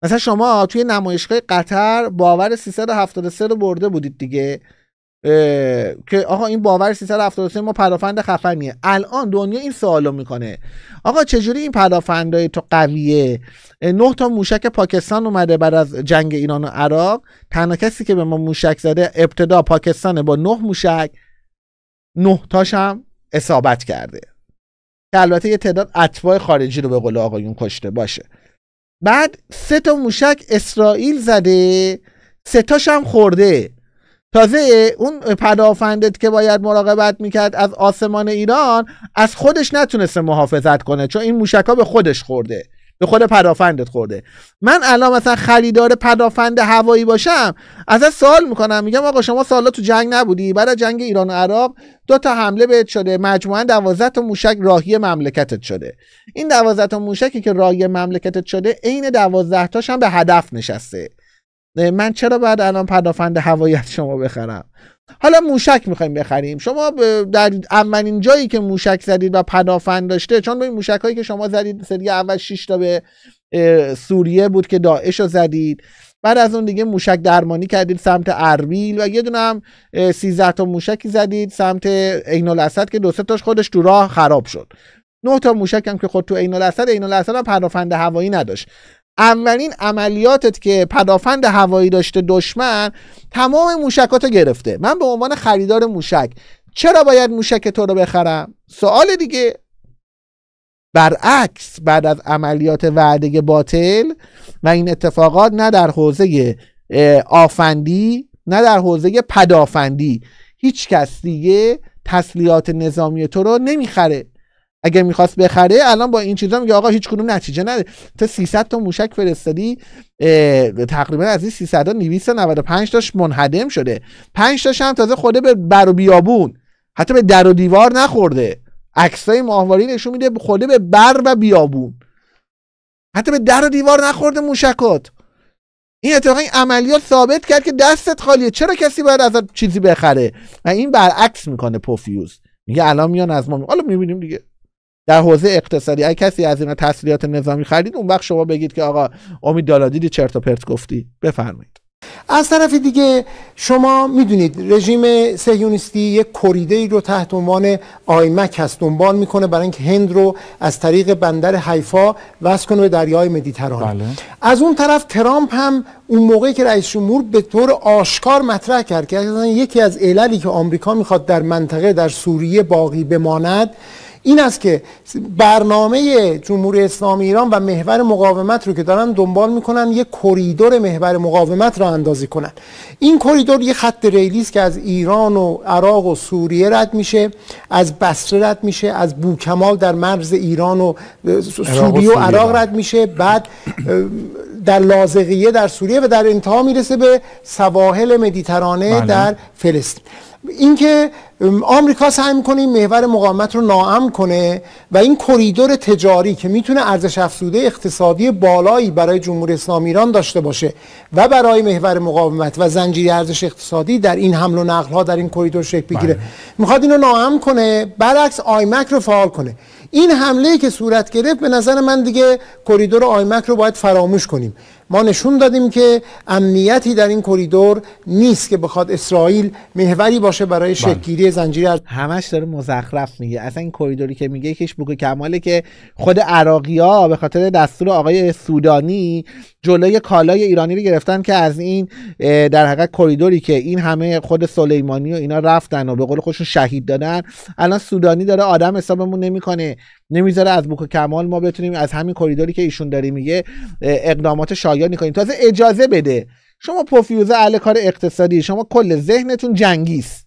مثلا شما توی نمایشگاه قطر باور 373 رو برده بودید دیگه که آقا این باور 373 ما پدافند خفنیه الان دنیا این سوالو میکنه آقا چجوری این پدافندای تو قویه نه تا موشک پاکستان اومده بعد از جنگ ایران و عراق تنها کسی که به ما موشک زده ابتدا پاکستانه با نه موشک نه هم اصابت کرده که البته یه تعداد اتباع خارجی رو به قول آقایون کشته باشه بعد سه تا موشک اسرائیل زده سه تاش هم خورده تازه اون پدافندت که باید مراقبت میکرد از آسمان ایران از خودش نتونسته محافظت کنه چون این موشکا به خودش خورده به خود پدافندت خورده من الان مثلا خریدار پدافند هوایی باشم از سوال میکنم میگم آقا شما سالا تو جنگ نبودی بعد جنگ ایران و عراق دو تا حمله بهت شده مجموعا 12 تا موشک راهی مملکتت شده این 12 تا موشکی که راهی مملکتت شده عین دوازده تاش هم به هدف نشسته من چرا باید الان پدافند هوایی از شما بخرم حالا موشک میخوایم بخریم شما در اولین جایی که موشک زدید و پدافند داشته چون این موشک هایی که شما زدید سری اول 6 تا به سوریه بود که داعش رو زدید بعد از اون دیگه موشک درمانی کردید سمت اربیل و یه دونه هم 13 تا موشکی زدید سمت عین الاسد که دو تاش خودش تو راه خراب شد نه تا موشک هم که خود تو عین الاسد عین الاسد هم پدافند هوایی نداشت اولین عملیاتت که پدافند هوایی داشته دشمن تمام موشکات رو گرفته من به عنوان خریدار موشک چرا باید موشک تو رو بخرم سوال دیگه برعکس بعد از عملیات وعده باطل و این اتفاقات نه در حوزه آفندی نه در حوزه پدافندی هیچ کس دیگه تسلیحات نظامی تو رو نمیخره اگه میخواست بخره الان با این چیزا میگه آقا هیچ کدوم نتیجه نده تا 300 تا موشک فرستادی تقریبا از این 300 تا 295 تاش منهدم شده 5 تاش هم تازه خورده به بر و بیابون حتی به در و دیوار نخورده عکسای ماهواری نشون میده خورده به بر و بیابون حتی به در و دیوار نخورده موشکات این اتفاقا این عملیات ثابت کرد که دستت خالیه چرا کسی باید از چیزی بخره و این برعکس میکنه پوفیوز میگه الان میان از ما حالا میبینیم دیگه در حوزه اقتصادی اگه کسی از اینا تسلیحات نظامی خرید اون وقت شما بگید که آقا امید دالادیدی چرت و پرت گفتی بفرمایید از طرف دیگه شما میدونید رژیم سهیونیستی یک کریده ای رو تحت عنوان آیمک هست دنبال میکنه برای اینکه هند رو از طریق بندر حیفا وصل کنه به دریای مدیترانه بله. از اون طرف ترامپ هم اون موقعی که رئیس جمهور به طور آشکار مطرح کرد که یکی از عللی که آمریکا میخواد در منطقه در سوریه باقی بماند این است که برنامه جمهوری اسلامی ایران و محور مقاومت رو که دارن دنبال میکنن یه کریدور محور مقاومت را اندازی کنن این کریدور یه خط ریلی است که از ایران و عراق و سوریه رد میشه از بصره رد میشه از بوکمال در مرز ایران و سوریه و عراق رد میشه بعد در لازقیه در سوریه و در انتها میرسه به سواحل مدیترانه بله. در فلسطین اینکه آمریکا سعی میکنه این محور مقاومت رو ناامن کنه و این کریدور تجاری که میتونه ارزش افزوده اقتصادی بالایی برای جمهوری اسلامی ایران داشته باشه و برای محور مقاومت و زنجیره ارزش اقتصادی در این حمل و نقل ها در این کریدور شکل بگیره بله. میخواد اینو ناامن کنه برعکس آیمک رو فعال کنه این حمله که صورت گرفت به نظر من دیگه کریدور آیمک رو باید فراموش کنیم ما نشون دادیم که امنیتی در این کریدور نیست که بخواد اسرائیل محوری باشه برای بله. شکلگیری زنجیره از همش داره مزخرف میگه اصلا این کریدوری که میگه یکیش بوک کماله که خود عراقی ها به خاطر دستور آقای سودانی جلوی کالای ایرانی رو گرفتن که از این در حقیقت کریدوری که این همه خود سلیمانی و اینا رفتن و به قول خودشون شهید دادن الان سودانی داره آدم حسابمون نمیکنه نمیذاره از بوک کمال ما بتونیم از همین کریدوری که ایشون داریم میگه اقدامات شایانی کنیم تازه اجازه بده شما پوفیوزه اهل کار اقتصادی شما کل ذهنتون جنگیست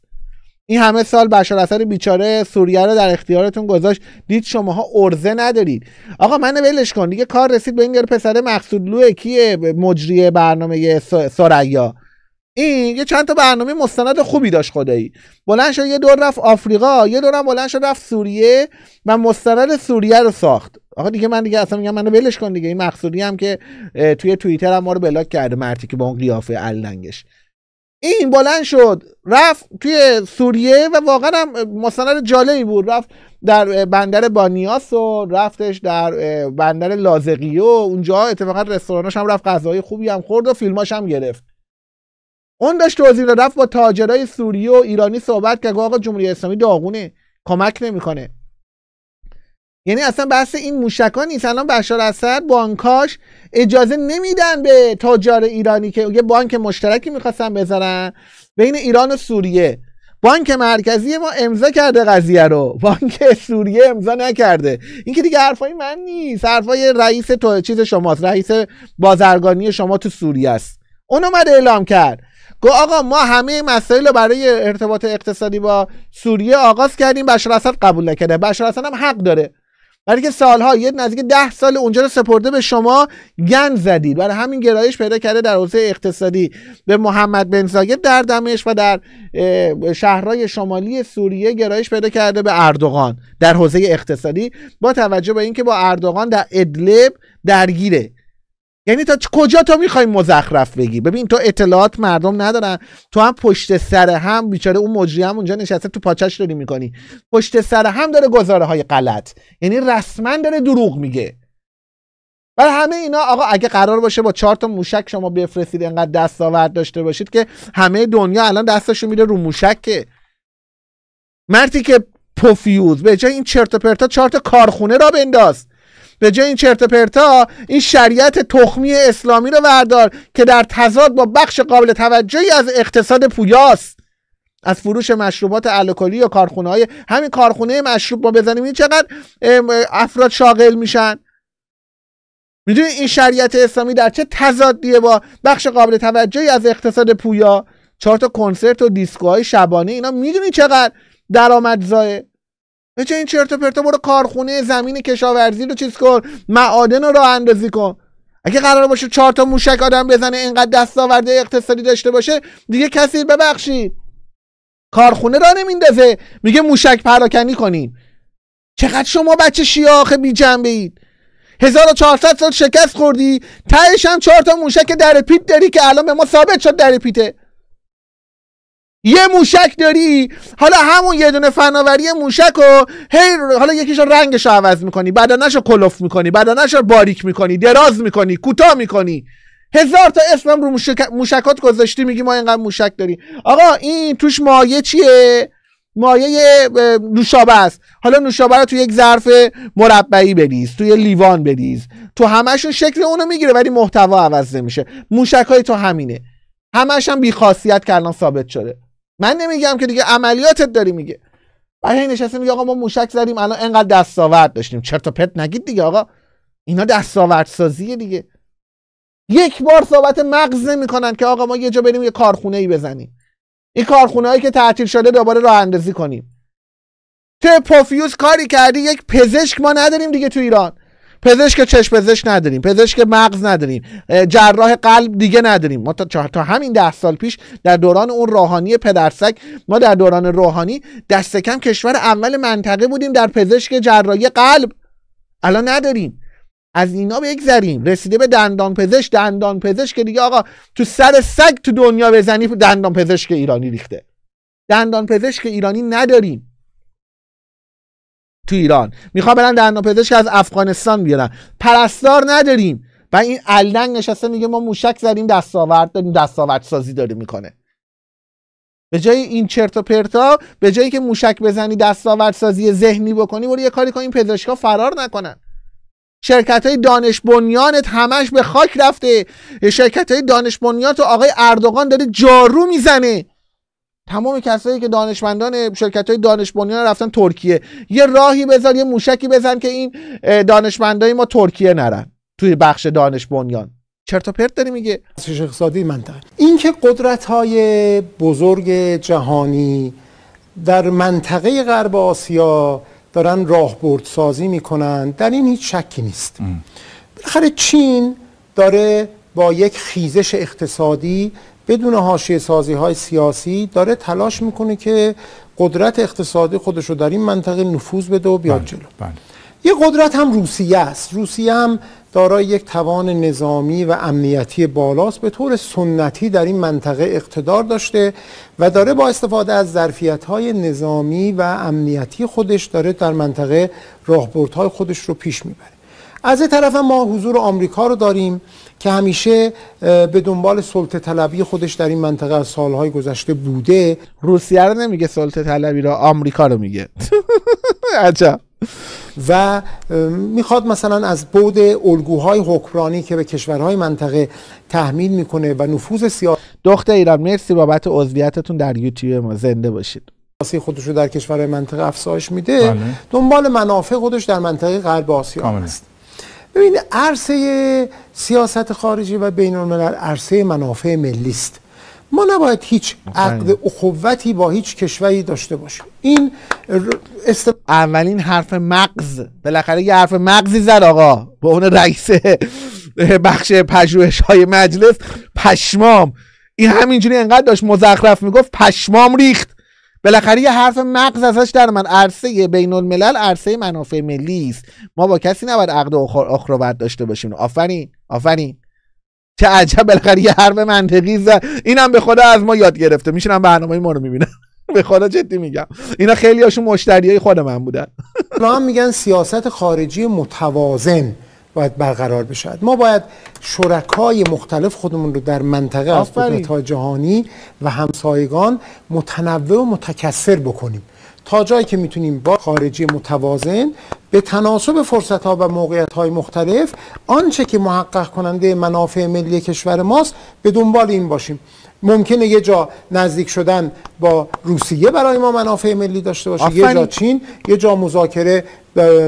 این همه سال بشار اثر بیچاره سوریه رو در اختیارتون گذاشت دید شماها ارزه ندارید آقا من ولش کن دیگه کار رسید به این پسر مقصود لوه کیه مجری برنامه سریا این یه چند تا برنامه مستند خوبی داشت خدایی بلند شد یه دور رفت آفریقا یه دورم بلند شد رفت سوریه و مستند سوریه رو ساخت آقا دیگه من دیگه اصلا میگم منو ولش کن دیگه این مقصودی هم که توی توییتر هم ما رو بلاک کرده مرتی که با اون قیافه النگش این بلند شد رفت توی سوریه و واقعا هم مستند جالبی بود رفت در بندر بانیاس و رفتش در بندر لازقیه و اونجا اتفاقا رستوراناش هم رفت غذای خوبی هم خورد و فیلماش هم گرفت اون داشت توضیح داد رفت با تاجرای سوریه و ایرانی صحبت کرد آقا جمهوری اسلامی داغونه کمک نمیکنه یعنی اصلا بحث این موشکا نیست الان بشار اسد بانکاش اجازه نمیدن به تاجر ایرانی که یه بانک مشترکی میخواستن بذارن بین ایران و سوریه بانک مرکزی ما امضا کرده قضیه رو بانک سوریه امضا نکرده این که دیگه حرفای من نیست حرفای رئیس تو چیز شماست رئیس بازرگانی شما تو سوریه است اون اومد اعلام کرد گو آقا ما همه مسائل رو برای ارتباط اقتصادی با سوریه آغاز کردیم بشار اسد قبول نکرده بشار اسد هم حق داره برای که سالها یه نزدیک ده سال اونجا رو سپرده به شما گن زدید برای همین گرایش پیدا کرده در حوزه اقتصادی به محمد بن زاید در دمشق و در شهرهای شمالی سوریه گرایش پیدا کرده به اردوغان در حوزه اقتصادی با توجه به اینکه با اردوغان در ادلب درگیره یعنی تا کجا تو میخوای مزخرف بگی ببین تو اطلاعات مردم ندارن تو هم پشت سر هم بیچاره اون مجری هم اونجا نشسته تو پاچش داری میکنی پشت سر هم داره گزاره های غلط یعنی رسما داره دروغ میگه برای همه اینا آقا اگه قرار باشه با چهار تا موشک شما بفرستید انقدر دستاورد داشته باشید که همه دنیا الان دستشو میده رو موشک مردی که پوفیوز به جای این چرت و پرتا چهار تا کارخونه را بنداز به جای این چرت پرتا این شریعت تخمی اسلامی رو وردار که در تضاد با بخش قابل توجهی از اقتصاد پویاست از فروش مشروبات الکلی یا کارخونه های همین کارخونه مشروب ما بزنیم این چقدر افراد شاغل میشن میدونی این شریعت اسلامی در چه تضادیه با بخش قابل توجهی از اقتصاد پویا چهار تا کنسرت و دیسکوهای شبانه اینا میدونی چقدر درآمدزاه بچه این چرت و پرتا برو کارخونه زمین کشاورزی رو چیز کن معادن رو راه اندازی کن اگه قرار باشه چهار تا موشک آدم بزنه اینقدر دستاورده اقتصادی داشته باشه دیگه کسی ببخشید کارخونه را نمیندازه میگه موشک پراکنی کنیم چقدر شما بچه شیاخ بی جنبه 1400 سال شکست خوردی تهش هم چهار تا موشک در پیت داری که الان به ما ثابت شد در پیته یه موشک داری حالا همون یه دونه فناوری موشک و هی حالا یکیش رنگش عوض میکنی بدنش رو کلوف میکنی بدنش رو باریک میکنی دراز میکنی کوتاه میکنی هزار تا اسمم رو موشک... موشکات گذاشتی میگی ما اینقدر موشک داری آقا این توش مایه چیه مایه نوشابه است حالا نوشابه رو تو یک ظرف مربعی بریز توی لیوان بریز تو همشون شکل اونو میگیره ولی محتوا عوض نمیشه موشک تو همینه همش هم بیخاصیت که الان ثابت شده من نمیگم که دیگه عملیاتت داری میگه بعد هی نشسته میگه آقا ما موشک زدیم الان انقدر دستاورد داشتیم چرت و پرت نگید دیگه آقا اینا دستاورد سازیه دیگه یک بار صحبت مغز نمیکنن که آقا ما یه جا بریم یه کارخونه ای بزنیم این کارخونه هایی که تعطیل شده دوباره راه اندازی کنیم تو پوفیوز کاری کردی یک پزشک ما نداریم دیگه تو ایران پزشک چشم پزشک نداریم پزشک مغز نداریم جراح قلب دیگه نداریم ما تا, تا همین ده سال پیش در دوران اون روحانی پدرسگ ما در دوران روحانی دست کم کشور اول منطقه بودیم در پزشک جراحی قلب الان نداریم از اینا بگذریم رسیده به دندان پزشک دندان پزشک که دیگه آقا تو سر سگ تو دنیا بزنی دندان پزشک ایرانی ریخته دندان پزشک ایرانی نداریم تو ایران میخوام برن دندان پزشک از افغانستان بیارن پرستار نداریم و این النگ نشسته میگه ما موشک زدیم دستاورد داریم دستاورد سازی داره میکنه به جای این چرت و پرتا به جایی که موشک بزنی دستاورد سازی ذهنی بکنی برو یه کاری کن این پزشکا فرار نکنن شرکت های دانش بنیانت همش به خاک رفته شرکت های دانش تو آقای اردوغان داره جارو میزنه تمام کسایی که دانشمندان شرکت های دانش رفتن ترکیه یه راهی بذار یه موشکی بزن که این دانشمندای ما ترکیه نرن توی بخش دانش بنیان چرت و پرت داری میگه اقتصادی منطقه این که قدرت های بزرگ جهانی در منطقه غرب آسیا دارن راهبرد سازی میکنن در این هیچ شکی نیست بالاخره چین داره با یک خیزش اقتصادی بدون حاشیه سازی های سیاسی داره تلاش میکنه که قدرت اقتصادی خودش رو در این منطقه نفوذ بده و بیاد بله، جلو بله. یه قدرت هم روسیه است روسیه هم دارای یک توان نظامی و امنیتی بالاست به طور سنتی در این منطقه اقتدار داشته و داره با استفاده از ظرفیت های نظامی و امنیتی خودش داره در منطقه راهبردهای خودش رو پیش میبره از این طرف ما حضور آمریکا رو داریم که همیشه به دنبال سلطه طلبی خودش در این منطقه از سالهای گذشته بوده روسیه رو نمیگه سلطه طلبی را، آمریکا رو میگه [laughs] عجب و میخواد مثلا از بود الگوهای حکمرانی که به کشورهای منطقه تحمیل میکنه و نفوذ سیاسی دخت ایران مرسی بابت عضویتتون در یوتیوب ما زنده باشید سیاسی خودش رو در کشورهای منطقه افزایش میده بله. دنبال منافع خودش در منطقه غرب آسیا ببین عرصه سیاست خارجی و بین الملل عرصه منافع ملی است ما نباید هیچ عقد اخوتی با هیچ کشوری داشته باشیم این است... اولین حرف مغز بالاخره یه حرف مغزی زد آقا با اون رئیس [laughs] بخش پژوهش های مجلس پشمام این همینجوری انقدر داشت مزخرف میگفت پشمام ریخت بالاخره یه حرف مغز ازش در من عرصه بین الملل عرصه منافع ملی است ما با کسی نباید عقد اخروت داشته باشیم آفرین آفرین چه عجب بالاخره یه حرف منطقی زد اینم به خدا از ما یاد گرفته میشینم برنامه ما رو میبینم [laughs] به خدا جدی میگم اینا خیلی هاشون مشتری های خود من بودن هم [laughs] میگن سیاست خارجی متوازن باید برقرار بشه. ما باید شرکای مختلف خودمون رو در منطقه از های جهانی و همسایگان متنوع و متکثر بکنیم تا جایی که میتونیم با خارجی متوازن به تناسب فرصت ها و موقعیت های مختلف آنچه که محقق کننده منافع ملی کشور ماست به دنبال این باشیم ممکنه یه جا نزدیک شدن با روسیه برای ما منافع ملی داشته باشه یه جا چین یه جا مذاکره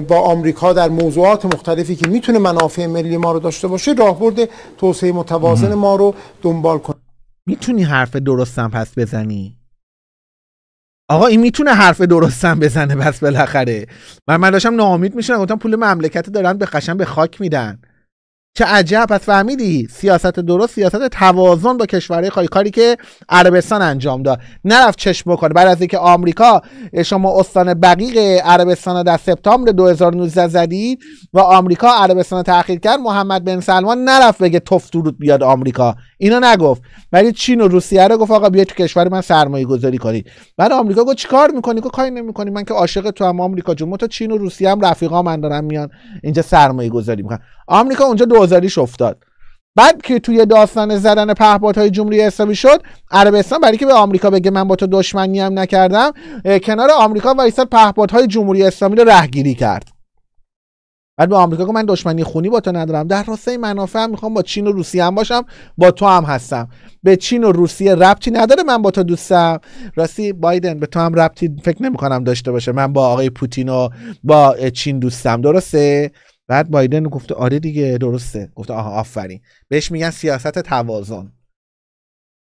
با آمریکا در موضوعات مختلفی که میتونه منافع ملی ما رو داشته باشه راهبرد توسعه متوازن ما رو دنبال کنه میتونی حرف درستم پس بزنی آقا این میتونه حرف درستم بزنه پس بالاخره من من داشتم ناامید میشنم گفتم پول مملکت دارن به قشن به خاک میدن چه عجب پس فهمیدی سیاست درست سیاست توازن با کشورهای خواهی کاری که عربستان انجام داد نرفت چشم بکنه بعد از اینکه آمریکا شما استان بقیق عربستان در سپتامبر 2019 زدید و آمریکا عربستان تحقیر کرد محمد بن سلمان نرفت بگه تفت درود بیاد آمریکا اینا نگفت ولی چین و روسیه رو گفت آقا بیا تو کشور من سرمایه گذاری کنید بعد آمریکا گفت چیکار میکنی گفت کاری نمیکنی من که عاشق تو هم آمریکا جون تو چین و روسیه هم رفیقا من دارن میان اینجا سرمایه گذاری میکنن آمریکا اونجا دوزاریش افتاد بعد که توی داستان زدن پهپادهای جمهوری اسلامی شد عربستان برای که به آمریکا بگه من با تو دشمنی هم نکردم کنار آمریکا وایساد پهپادهای جمهوری اسلامی رو رهگیری کرد بعد به آمریکا که من دشمنی خونی با تو ندارم در راستای منافع هم میخوام با چین و روسیه هم باشم با تو هم هستم به چین و روسیه ربطی نداره من با تو دوستم راستی بایدن به تو هم ربطی فکر نمیکنم داشته باشه من با آقای پوتین و با چین دوستم درسته بعد بایدن گفته آره دیگه درسته گفته آها آفرین بهش میگن سیاست توازن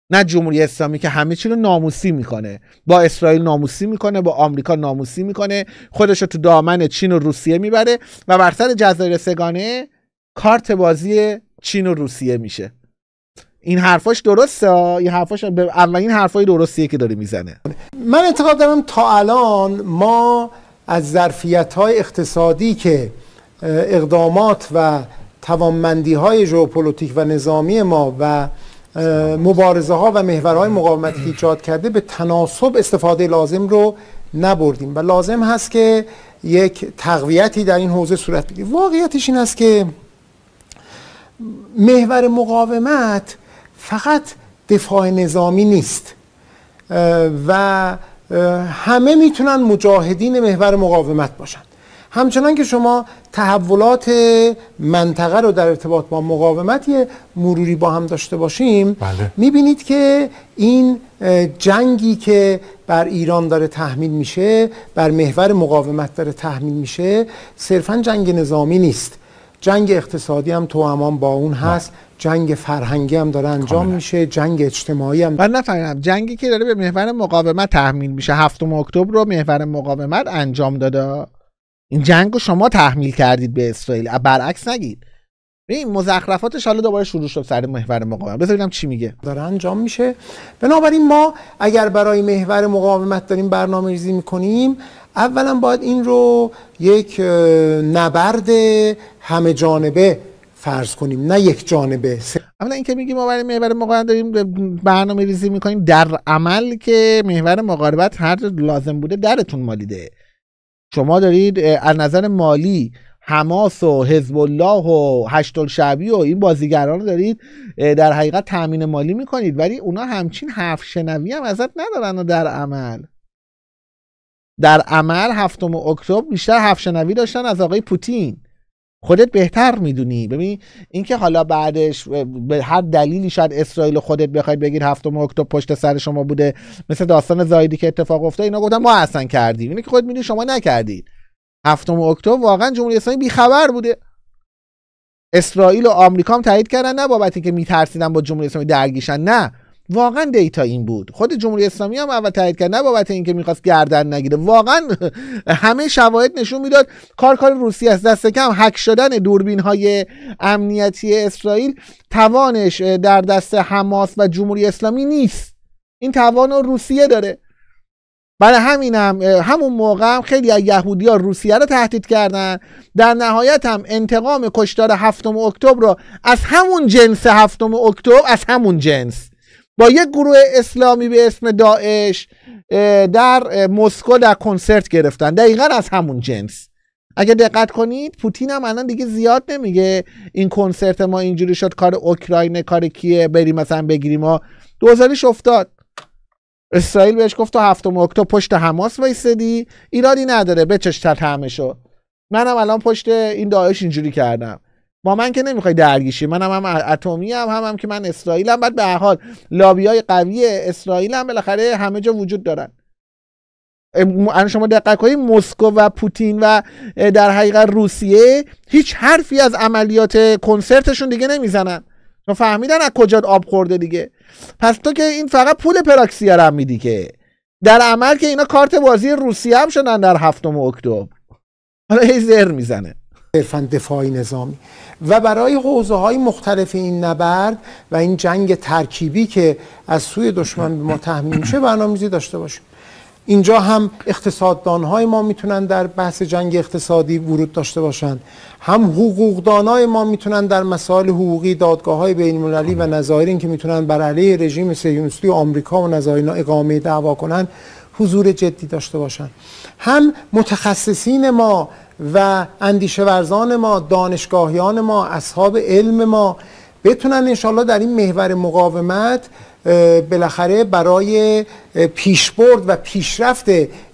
نه جمهوری اسلامی که همه چی رو ناموسی میکنه با اسرائیل ناموسی میکنه با آمریکا ناموسی میکنه خودش رو تو دامن چین و روسیه میبره و بر سر جزایر سگانه کارت بازی چین و روسیه میشه این حرفاش درسته این حرفاش اولین حرفای درستیه که داره میزنه من اعتقاد دارم تا الان ما از ظرفیت های اقتصادی که اقدامات و توانمندی های ژئوپلیتیک و نظامی ما و مبارزه ها و محورهای مقاومتی که ایجاد کرده به تناسب استفاده لازم رو نبردیم و لازم هست که یک تقویتی در این حوزه صورت بگیره واقعیتش این است که محور مقاومت فقط دفاع نظامی نیست و همه میتونن مجاهدین محور مقاومت باشن همچنان که شما تحولات منطقه رو در ارتباط با مقاومت مروری با هم داشته باشیم بله. میبینید که این جنگی که بر ایران داره تحمیل میشه بر محور مقاومت داره تحمیل میشه صرفا جنگ نظامی نیست جنگ اقتصادی هم تو همان با اون بله. هست جنگ فرهنگی هم داره انجام میشه جنگ اجتماعی هم من نفهمیدم جنگی که داره به محور مقاومت تحمیل میشه هفتم اکتبر رو محور مقاومت انجام داده این جنگ رو شما تحمیل کردید به اسرائیل برعکس نگید این مزخرفاتش حالا دوباره شروع شد سر محور مقاومت بذاریدم چی میگه داره انجام میشه بنابراین ما اگر برای محور مقاومت داریم برنامه ریزی میکنیم اولا باید این رو یک نبرد همه جانبه فرض کنیم نه یک جانبه اولا اینکه میگیم ما برای محور مقاومت داریم برنامه ریزی میکنیم در عمل که محور مقاومت هر لازم بوده درتون مالیده شما دارید از نظر مالی حماس و حزب الله و هشت شعبی و این بازیگران رو دارید در حقیقت تامین مالی میکنید ولی اونا همچین هفت شنوی هم ازت ندارن در عمل در عمل هفتم اکتبر بیشتر هفت شنوی داشتن از آقای پوتین خودت بهتر میدونی ببین اینکه حالا بعدش به هر دلیلی شاید اسرائیل خودت بخواید بگیر هفتم اکتبر پشت سر شما بوده مثل داستان زایدی که اتفاق افتاد اینا گفتن ما اصلا کردیم اینه که خودت میدونی شما نکردید هفتم اکتبر واقعا جمهوری اسلامی بیخبر بوده اسرائیل و آمریکا هم تایید کردن نه بابت اینکه میترسیدن با جمهوری اسلامی درگیشن نه واقعا دیتا این بود خود جمهوری اسلامی هم اول تایید کرد نه بابت اینکه میخواست گردن نگیره واقعا [laughs] همه شواهد نشون میداد کار کار روسیه از دست کم هک شدن دوربین های امنیتی اسرائیل توانش در دست حماس و جمهوری اسلامی نیست این توان روسیه داره برای همینم هم همون موقع هم خیلی از یهودی ها روسیه رو تهدید کردن در نهایت هم انتقام کشتار هفتم اکتبر رو از همون جنس هفتم اکتبر از همون جنس با یک گروه اسلامی به اسم داعش در مسکو در کنسرت گرفتن دقیقا از همون جنس اگه دقت کنید پوتین هم الان دیگه زیاد نمیگه این کنسرت ما اینجوری شد کار اوکراین کار کیه بریم مثلا بگیریم ما دوزاریش افتاد اسرائیل بهش گفت تو هفتم اکتبر پشت حماس وایسدی ایرادی نداره بچش همشو منم الان پشت این داعش اینجوری کردم با من که نمیخوای درگیشی منم هم, هم اتمی هم, هم, هم که من اسرائیلم بعد به هر لابی های قوی اسرائیل هم بالاخره همه جا وجود دارن الان شما دقت کنید مسکو و پوتین و در حقیقت روسیه هیچ حرفی از عملیات کنسرتشون دیگه نمیزنن شما فهمیدن از کجا آب خورده دیگه پس تو که این فقط پول پراکسی هم میدی که در عمل که اینا کارت بازی روسیه هم شدن در هفتم اکتبر حالا هی زر میزنه صرفا دفاعی نظامی و برای حوزه های مختلف این نبرد و این جنگ ترکیبی که از سوی دشمن به ما تحمیل میشه برنامه‌ریزی داشته باشیم اینجا هم اقتصاددان های ما میتونن در بحث جنگ اقتصادی ورود داشته باشند هم حقوقدان های ما میتونن در مسائل حقوقی دادگاه های بین و نظایرین که میتونن بر علیه رژیم و آمریکا و نظایرین اقامه دعوا کنن حضور جدی داشته باشند هم متخصصین ما و اندیشه ورزان ما دانشگاهیان ما اصحاب علم ما بتونن انشالله در این محور مقاومت بالاخره برای پیشبرد و پیشرفت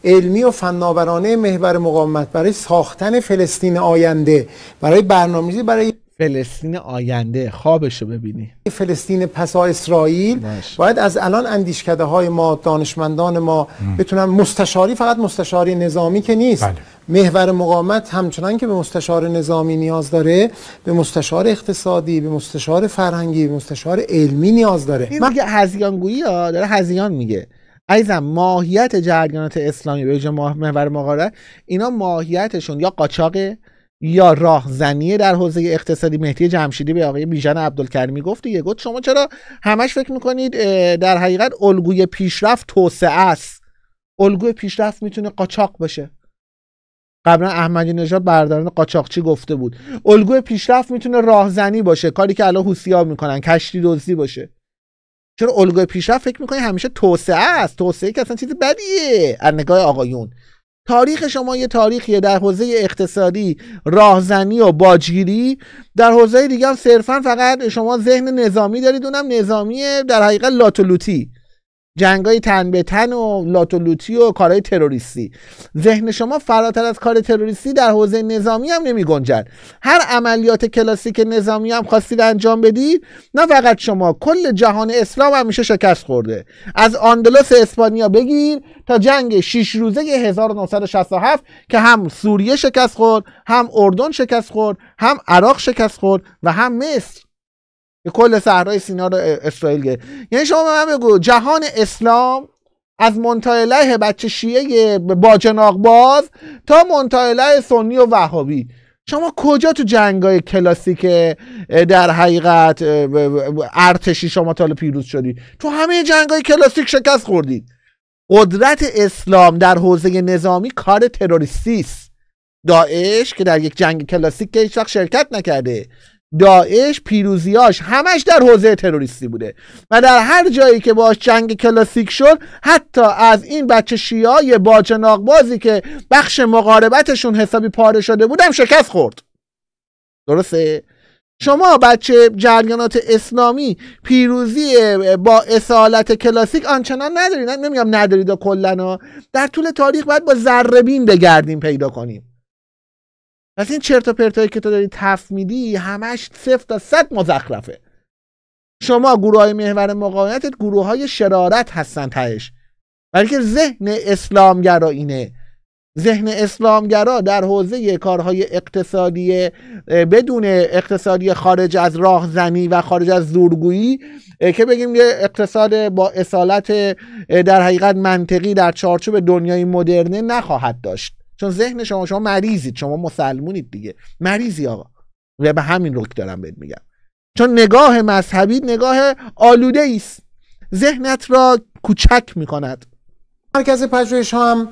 علمی و فناورانه محور مقاومت برای ساختن فلسطین آینده برای برنامه‌ریزی برای فلسطین آینده خوابش رو ببینی فلسطین پسا اسرائیل باید از الان اندیشکده های ما دانشمندان ما بتونن مستشاری فقط مستشاری نظامی که نیست بله. محور مقامت همچنان که به مستشار نظامی نیاز داره به مستشار اقتصادی به مستشار فرهنگی به مستشار علمی نیاز داره این هزیان هزیانگویی ها داره هزیان میگه عزیزم ماهیت جریانات اسلامی به محور مقامت اینا ماهیتشون یا قاچاقه یا راهزنی در حوزه اقتصادی مهدی جمشیدی به آقای بیژن عبدالکریمی گفت یه گفت شما چرا همش فکر میکنید در حقیقت الگوی پیشرفت توسعه است الگوی پیشرفت میتونه قاچاق باشه قبلا احمدی نژاد برداران قاچاقچی گفته بود الگوی پیشرفت میتونه راهزنی باشه کاری که الان حوسیا میکنن کشتی دزدی باشه چرا الگوی پیشرفت فکر میکنی همیشه توسعه است توسعه که اصلا چیز بدیه از نگاه آقایون تاریخ شما یه تاریخیه در حوزه اقتصادی راهزنی و باجگیری در حوزه دیگه هم صرفا فقط شما ذهن نظامی دارید اونم نظامی در حقیقت لاتولوتی جنگای تن به تن و لات و کارهای تروریستی ذهن شما فراتر از کار تروریستی در حوزه نظامی هم نمی گنجد هر عملیات کلاسیک نظامی هم خواستید انجام بدید نه فقط شما کل جهان اسلام همیشه شکست خورده از آندلس اسپانیا بگیر تا جنگ 6 روزه 1967 که هم سوریه شکست خورد هم اردن شکست خورد هم عراق شکست خورد و هم مصر کل صحرای سینا رو اسرائیل گرفت یعنی شما من بگو جهان اسلام از منتهله بچه شیعه باجناق باز تا منتهله سنی و وهابی شما کجا تو های کلاسیک در حقیقت ارتشی شما تا پیروز شدی تو همه های کلاسیک شکست خوردید قدرت اسلام در حوزه نظامی کار تروریستی است داعش که در یک جنگ کلاسیک که هیچ وقت شرکت نکرده داعش پیروزیاش همش در حوزه تروریستی بوده و در هر جایی که باش جنگ کلاسیک شد حتی از این بچه شیای باجناق بازی که بخش مقاربتشون حسابی پاره شده بودم شکست خورد درسته شما بچه جریانات اسلامی پیروزی با اصالت کلاسیک آنچنان ندارید نمیگم ندارید و در طول تاریخ باید با ذره بین بگردیم پیدا کنیم پس این چرت و پرتایی که تو داری تف میدی همش صفر تا صد مزخرفه شما گروه های محور مقاومتت گروه های شرارت هستن تهش بلکه ذهن اسلامگرا اینه ذهن اسلامگرا در حوزه کارهای اقتصادی بدون اقتصادی خارج از راهزنی و خارج از زورگویی که بگیم یه اقتصاد با اصالت در حقیقت منطقی در چارچوب دنیای مدرنه نخواهد داشت چون ذهن شما شما مریضید شما مسلمونید دیگه مریضی آقا و به همین رک دارم بهت میگم چون نگاه مذهبی نگاه آلوده است ذهنت را کوچک میکند مرکز پژوهش هم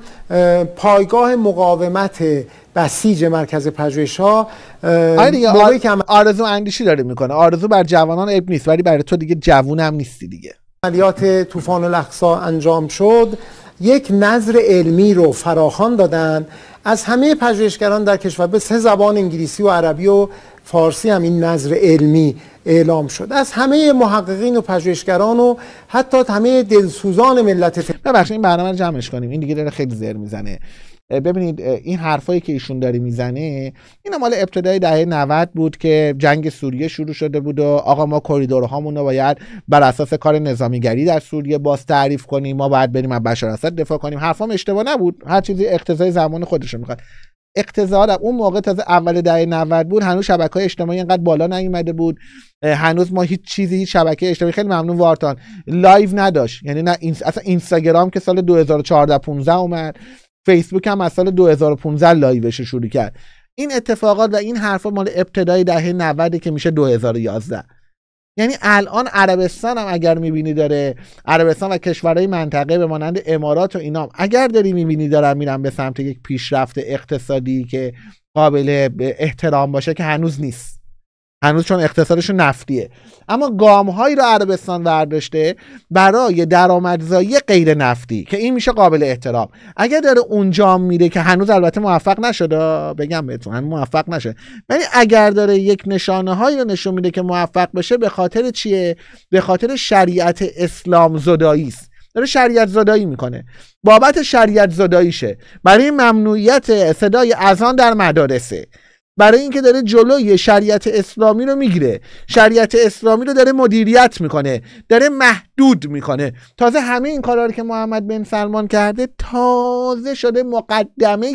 پایگاه مقاومت بسیج مرکز پژوهش ها آره که آرزو اندیشی داره میکنه آرزو بر جوانان اب نیست ولی برای تو دیگه جوونم نیستی دیگه عملیات طوفان لخصا انجام شد یک نظر علمی رو فراخان دادن از همه پژوهشگران در کشور به سه زبان انگلیسی و عربی و فارسی هم این نظر علمی اعلام شد از همه محققین و پژوهشگران و حتی همه دلسوزان ملت ببخشید این برنامه رو جمعش کنیم این دیگه داره خیلی زر میزنه ببینید این حرفایی که ایشون داره میزنه این مال ابتدای دهه 90 بود که جنگ سوریه شروع شده بود و آقا ما کریدورهامون رو باید بر اساس کار نظامیگری در سوریه باز تعریف کنیم ما باید بریم از بشار اسد دفاع کنیم حرفام اشتباه نبود هر چیزی اقتضای زمان خودش رو میخواد اقتضا اون موقع تازه اول دهه 90 بود هنوز شبکه های اجتماعی اینقدر بالا نیومده بود هنوز ما هیچ چیزی هیچ شبکه اجتماعی خیلی ممنون وارتان لایو نداشت یعنی نه اصلا اینستاگرام که سال 2014 15 اومد فیسبوک هم از سال 2015 لایوش شروع کرد این اتفاقات و این حرفا مال ابتدای دهه 90 که میشه 2011 یعنی الان عربستان هم اگر میبینی داره عربستان و کشورهای منطقه به مانند امارات و اینام اگر داری میبینی دارن میرن به سمت یک پیشرفت اقتصادی که قابل احترام باشه که هنوز نیست هنوز چون اقتصادش نفتیه اما گام هایی رو عربستان برداشته برای درآمدزایی غیر نفتی که این میشه قابل احترام اگر داره اونجا میره که هنوز البته موفق نشده بگم بهتون موفق نشه ولی اگر داره یک نشانه هایی رو نشون میده که موفق بشه به خاطر چیه به خاطر شریعت اسلام زدایی است داره شریعت زدایی میکنه بابت شریعت زداییشه برای ممنوعیت صدای اذان در مدارسه برای اینکه داره جلوی شریعت اسلامی رو میگیره شریعت اسلامی رو داره مدیریت میکنه داره محدود میکنه تازه همه این کارا رو که محمد بن سلمان کرده تازه شده مقدمه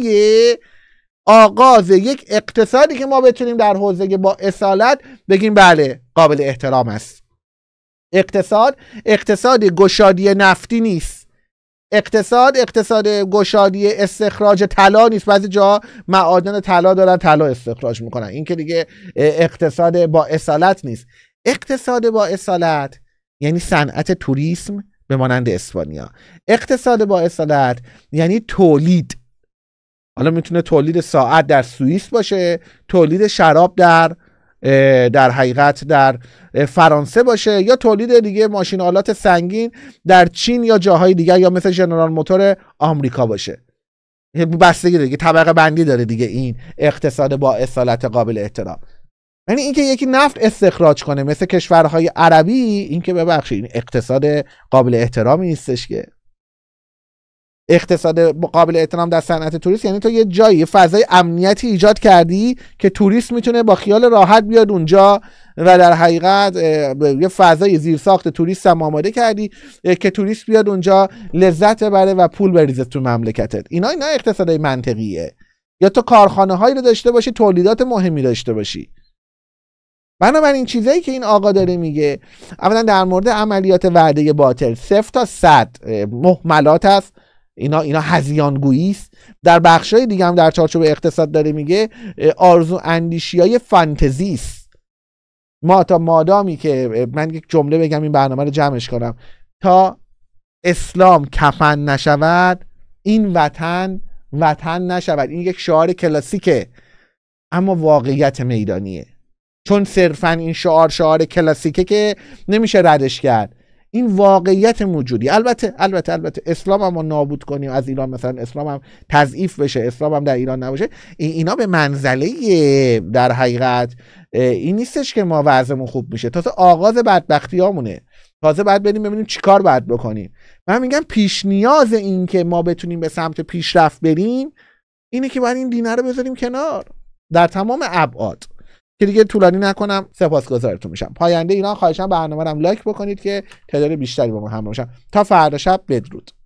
آغاز یک اقتصادی که ما بتونیم در حوزه با اصالت بگیم بله قابل احترام است اقتصاد اقتصاد گشادی نفتی نیست اقتصاد اقتصاد گشادی استخراج طلا نیست بعضی جا معادن طلا دارن طلا استخراج میکنن این که دیگه اقتصاد با اصالت نیست اقتصاد با اصالت یعنی صنعت توریسم به مانند اسپانیا اقتصاد با اصالت یعنی تولید حالا میتونه تولید ساعت در سوئیس باشه تولید شراب در در حقیقت در فرانسه باشه یا تولید دیگه ماشین آلات سنگین در چین یا جاهای دیگه یا مثل جنرال موتور آمریکا باشه بستگی دیگه طبقه بندی داره دیگه این اقتصاد با اصالت قابل احترام یعنی اینکه یکی نفت استخراج کنه مثل کشورهای عربی اینکه ببخشید این اقتصاد قابل احترامی نیستش که اقتصاد قابل اعتنام در صنعت توریست یعنی تو یه جایی یه فضای امنیتی ایجاد کردی که توریست میتونه با خیال راحت بیاد اونجا و در حقیقت یه فضای زیرساخت توریست هم آماده کردی که توریست بیاد اونجا لذت ببره و پول بریزه تو مملکتت اینا اینا اقتصادهای منطقیه یا تو کارخانه هایی رو داشته باشی تولیدات مهمی داشته باشی بنابراین چیزایی که این آقا داره میگه اولا در مورد عملیات وعده باطل صفر تا صد محملات هست اینا اینا هزیانگویی است در بخشای دیگه هم در چارچوب اقتصاد داره میگه آرزو اندیشی های فانتزی است ما تا مادامی که من یک جمله بگم این برنامه رو جمعش کنم تا اسلام کفن نشود این وطن وطن نشود این یک شعار کلاسیکه اما واقعیت میدانیه چون صرفا این شعار شعار کلاسیکه که نمیشه ردش کرد این واقعیت موجودی البته البته البته اسلام هم نابود کنیم از ایران مثلا اسلام هم تضعیف بشه اسلام هم در ایران نباشه اینا به منزله در حقیقت این نیستش که ما وضعمون خوب میشه تازه آغاز بدبختیامونه تازه باید بریم ببینیم چیکار باید بکنیم من میگم پیش نیاز این که ما بتونیم به سمت پیشرفت بریم اینه که باید این دینه رو بذاریم کنار در تمام ابعاد که دیگه طولانی نکنم سپاسگزارتون میشم پاینده ایران خواهشم برنامه‌ام لایک بکنید که تعداد بیشتری با ما همراه باشم تا فردا شب بدرود